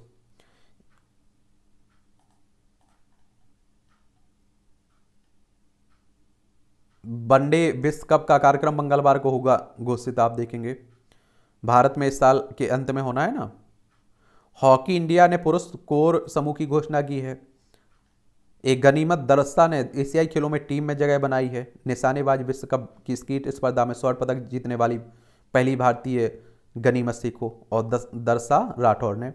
वनडे विश्व कप का कार्यक्रम मंगलवार को होगा घोषित आप देखेंगे भारत में इस साल के अंत में होना है ना हॉकी इंडिया ने पुरुष कोर समूह की घोषणा की है एक गनीमत दरस्ता ने एशियाई खेलों में टीम में जगह बनाई है निशानेबाज विश्व कप की स्कीट स्पर्धा में स्वर्ण पदक जीतने वाली पहली भारतीय गनी मसी को और दरसा राठौर ने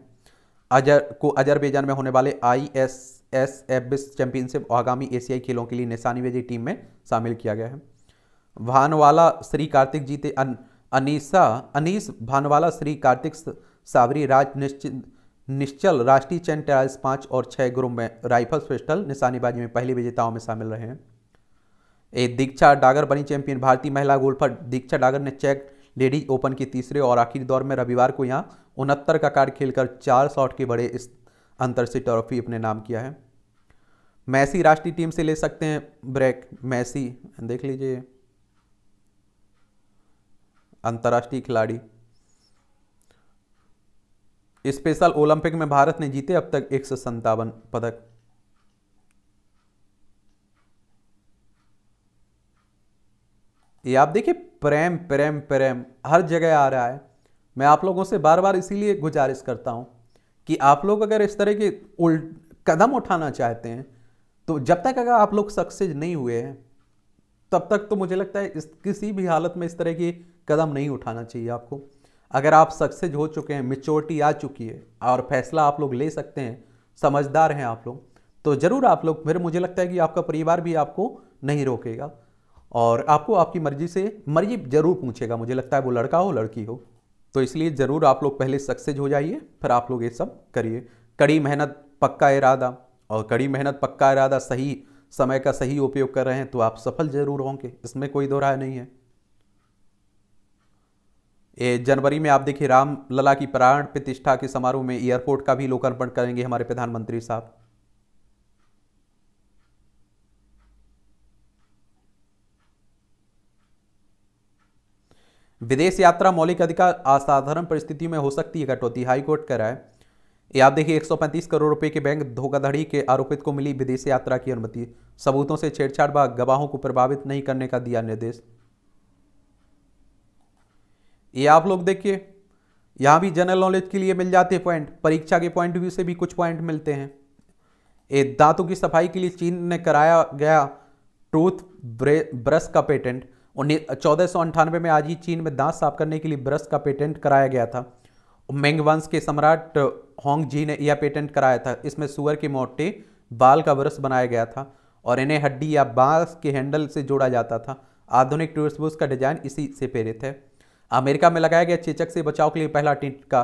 अजर को अजरबैजान में होने वाले आई एस एस एबिस चैंपियनशिप और आगामी एशियाई खेलों के लिए निशानीबाजी टीम में शामिल किया गया है भानवाला श्री कार्तिक जीते अन, अनीसा अनीस भानवाला श्री कार्तिक सावरी राज निश्चित निश्चल राष्ट्रीय चैन ट्रायल्स पाँच और छः ग्रुप में राइफल्स पिस्टल निशानीबाजी में पहले विजेताओं में शामिल रहे हैं ए दीक्षा डागर बनी चैंपियन भारतीय महिला गोल्फर दीक्षा डागर ने चेक लेडी ओपन के तीसरे और आखिरी दौर में रविवार को यहाँ उनहत्तर का कार्ड खेलकर चार शॉट के बड़े इस अंतर से ट्रॉफी अपने नाम किया है मैसी राष्ट्रीय टीम से ले सकते हैं ब्रेक मैसी देख लीजिए अंतर्राष्ट्रीय खिलाड़ी स्पेशल ओलंपिक में भारत ने जीते अब तक एक पदक ये आप देखिए प्रेम प्रेम प्रेम हर जगह आ रहा है मैं आप लोगों से बार बार इसीलिए गुजारिश करता हूँ कि आप लोग अगर इस तरह के उल्ट कदम उठाना चाहते हैं तो जब तक अगर आप लोग सक्सेस नहीं हुए हैं तब तक तो मुझे लगता है इस किसी भी हालत में इस तरह की कदम नहीं उठाना चाहिए आपको अगर आप सक्सेस हो चुके हैं मिच्योरिटी आ चुकी है और फैसला आप लोग ले सकते हैं समझदार हैं आप लोग तो ज़रूर आप लोग फिर मुझे लगता है कि आपका परिवार भी आपको नहीं रोकेगा और आपको आपकी मर्जी से मर्जी ज़रूर पूछेगा मुझे लगता है वो लड़का हो लड़की हो तो इसलिए ज़रूर आप लोग पहले सक्सेस हो जाइए फिर आप लोग ये सब करिए कड़ी मेहनत पक्का इरादा और कड़ी मेहनत पक्का इरादा सही समय का सही उपयोग कर रहे हैं तो आप सफल ज़रूर होंगे इसमें कोई दो राय नहीं है ए, जनवरी में आप देखिए राम लला की प्राण प्रतिष्ठा के समारोह में एयरपोर्ट का भी लोकार्पण करेंगे हमारे प्रधानमंत्री साहब विदेश यात्रा मौलिक अधिकार असाधारण परिस्थितियों में हो सकती है कटौती हाईकोर्ट का राय ये आप देखिए 135 करोड़ रुपए के बैंक धोखाधड़ी के आरोपित को मिली विदेश यात्रा की अनुमति सबूतों से छेड़छाड़ व गवाहों को प्रभावित नहीं करने का दिया निर्देश ये आप लोग देखिए यहाँ भी जनरल नॉलेज के लिए मिल जाते हैं पॉइंट परीक्षा के पॉइंट व्यू से भी कुछ पॉइंट मिलते हैं ये दांतों की सफाई के लिए चीन ने कराया गया टूथ ब्रश का पेटेंट चौदह सौ अंठानवे में आज ही चीन में दांत साफ करने के लिए ब्रश का पेटेंट कराया गया था मेंग वंश के सम्राट होंग जी ने यह पेटेंट कराया था इसमें सुअर के मोटे बाल का ब्रश बनाया गया था और इन्हें हड्डी या बांस के हैंडल से जोड़ा जाता था आधुनिक टूरिस्ट बस का डिजाइन इसी से प्रेरित है अमेरिका में लगाया गया चेचक से बचाव के लिए पहला टिटका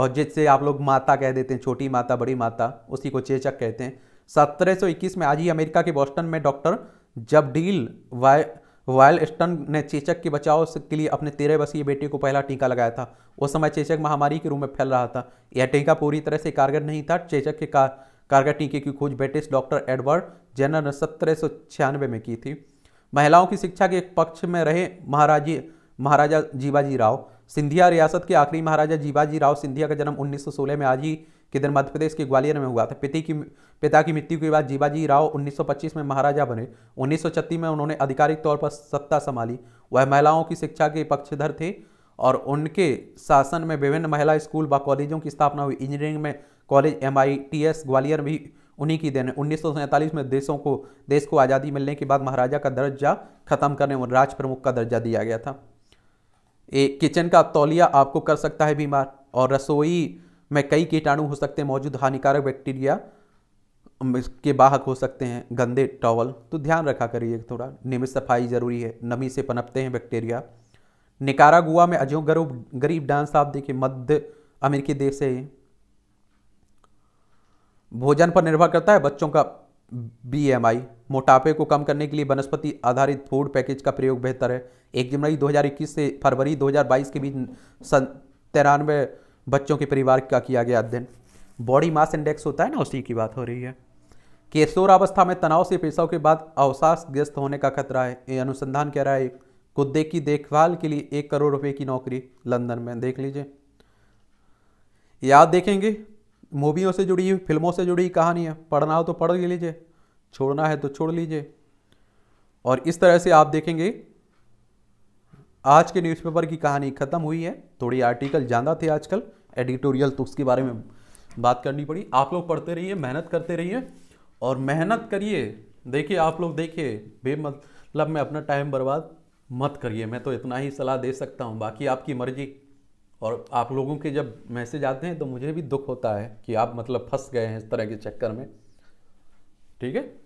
और जिससे आप लोग माता कह देते हैं छोटी माता बड़ी माता उसी को चेचक कहते हैं 1721 में आज ही अमेरिका के बॉस्टन में डॉक्टर जब डील वाई वायल स्टन ने चेचक के बचाव के लिए अपने तेरह वर्षीय बेटे को पहला टीका लगाया था उस समय चेचक महामारी के रूप में फैल रहा था यह टीका पूरी तरह से कारगर नहीं था चेचक के का, कारगर टीके की खोज ब्रिटिश डॉक्टर एडवर्ड जेनर ने सत्रह में की थी महिलाओं की शिक्षा के पक्ष में रहे महाराजी महाराजा जीवाजी राव सिंधिया रियासत के आखिरी महाराजा जीवाजी राव सिंधिया का जन्म 1916 में आज ही किधर मध्य प्रदेश के ग्वालियर में हुआ था पिता की पिता की मृत्यु के बाद जीवाजी राव 1925 में महाराजा बने उन्नीस में उन्होंने आधिकारिक तौर पर सत्ता संभाली वह महिलाओं की शिक्षा के पक्षधर थे और उनके शासन में विभिन्न महिला स्कूल व कॉलेजों की स्थापना हुई इंजीनियरिंग में कॉलेज एम ग्वालियर भी उन्हीं की देन है उन्नीस में देशों को देश को आज़ादी मिलने के बाद महाराजा का दर्जा खत्म करने और राज प्रमुख का दर्जा दिया गया था ए, किचन का तौलिया आपको कर सकता है बीमार और रसोई में कई कीटाणु हो सकते हैं मौजूद हानिकारक बैक्टीरिया के बाहक हो सकते हैं गंदे टॉवल तो ध्यान रखा करिए थोड़ा नियमित सफाई जरूरी है नमी से पनपते हैं बैक्टीरिया निकारागुआ में अजो गरीब गरीब डांस आप देखिए मध्य अमेरिकी देश से भोजन पर निर्भर करता है बच्चों का बीएमआई मोटापे को कम करने के लिए वनस्पति आधारित फूड पैकेज का प्रयोग बेहतर है एक जनवरी 2021 से फरवरी 2022 के बीच तिरानवे बच्चों के परिवार का किया गया अध्ययन बॉडी मास इंडेक्स होता है ना उसी की बात हो रही है केशोर अवस्था में तनाव से पेशाव के बाद अवसाश ग्रस्त होने का खतरा है ये अनुसंधान कह रहा है गुद्दे की देखभाल के लिए एक करोड़ रुपए की नौकरी लंदन में देख लीजिए याद देखेंगे मूवियों से जुड़ी हुई फिल्मों से जुड़ी है पढ़ना हो तो पढ़ लीजिए छोड़ना है तो छोड़ लीजिए और इस तरह से आप देखेंगे आज के न्यूज़पेपर की कहानी खत्म हुई है थोड़ी आर्टिकल ज़्यादा थे आजकल एडिटोरियल तो उसके बारे में बात करनी पड़ी आप लोग पढ़ते रहिए मेहनत करते रहिए और मेहनत करिए देखिए आप लोग देखिए बेमतलब में अपना टाइम बर्बाद मत करिए मैं तो इतना ही सलाह दे सकता हूँ बाकी आपकी मर्जी और आप लोगों के जब मैसेज आते हैं तो मुझे भी दुख होता है कि आप मतलब फंस गए हैं इस तरह के चक्कर में ठीक है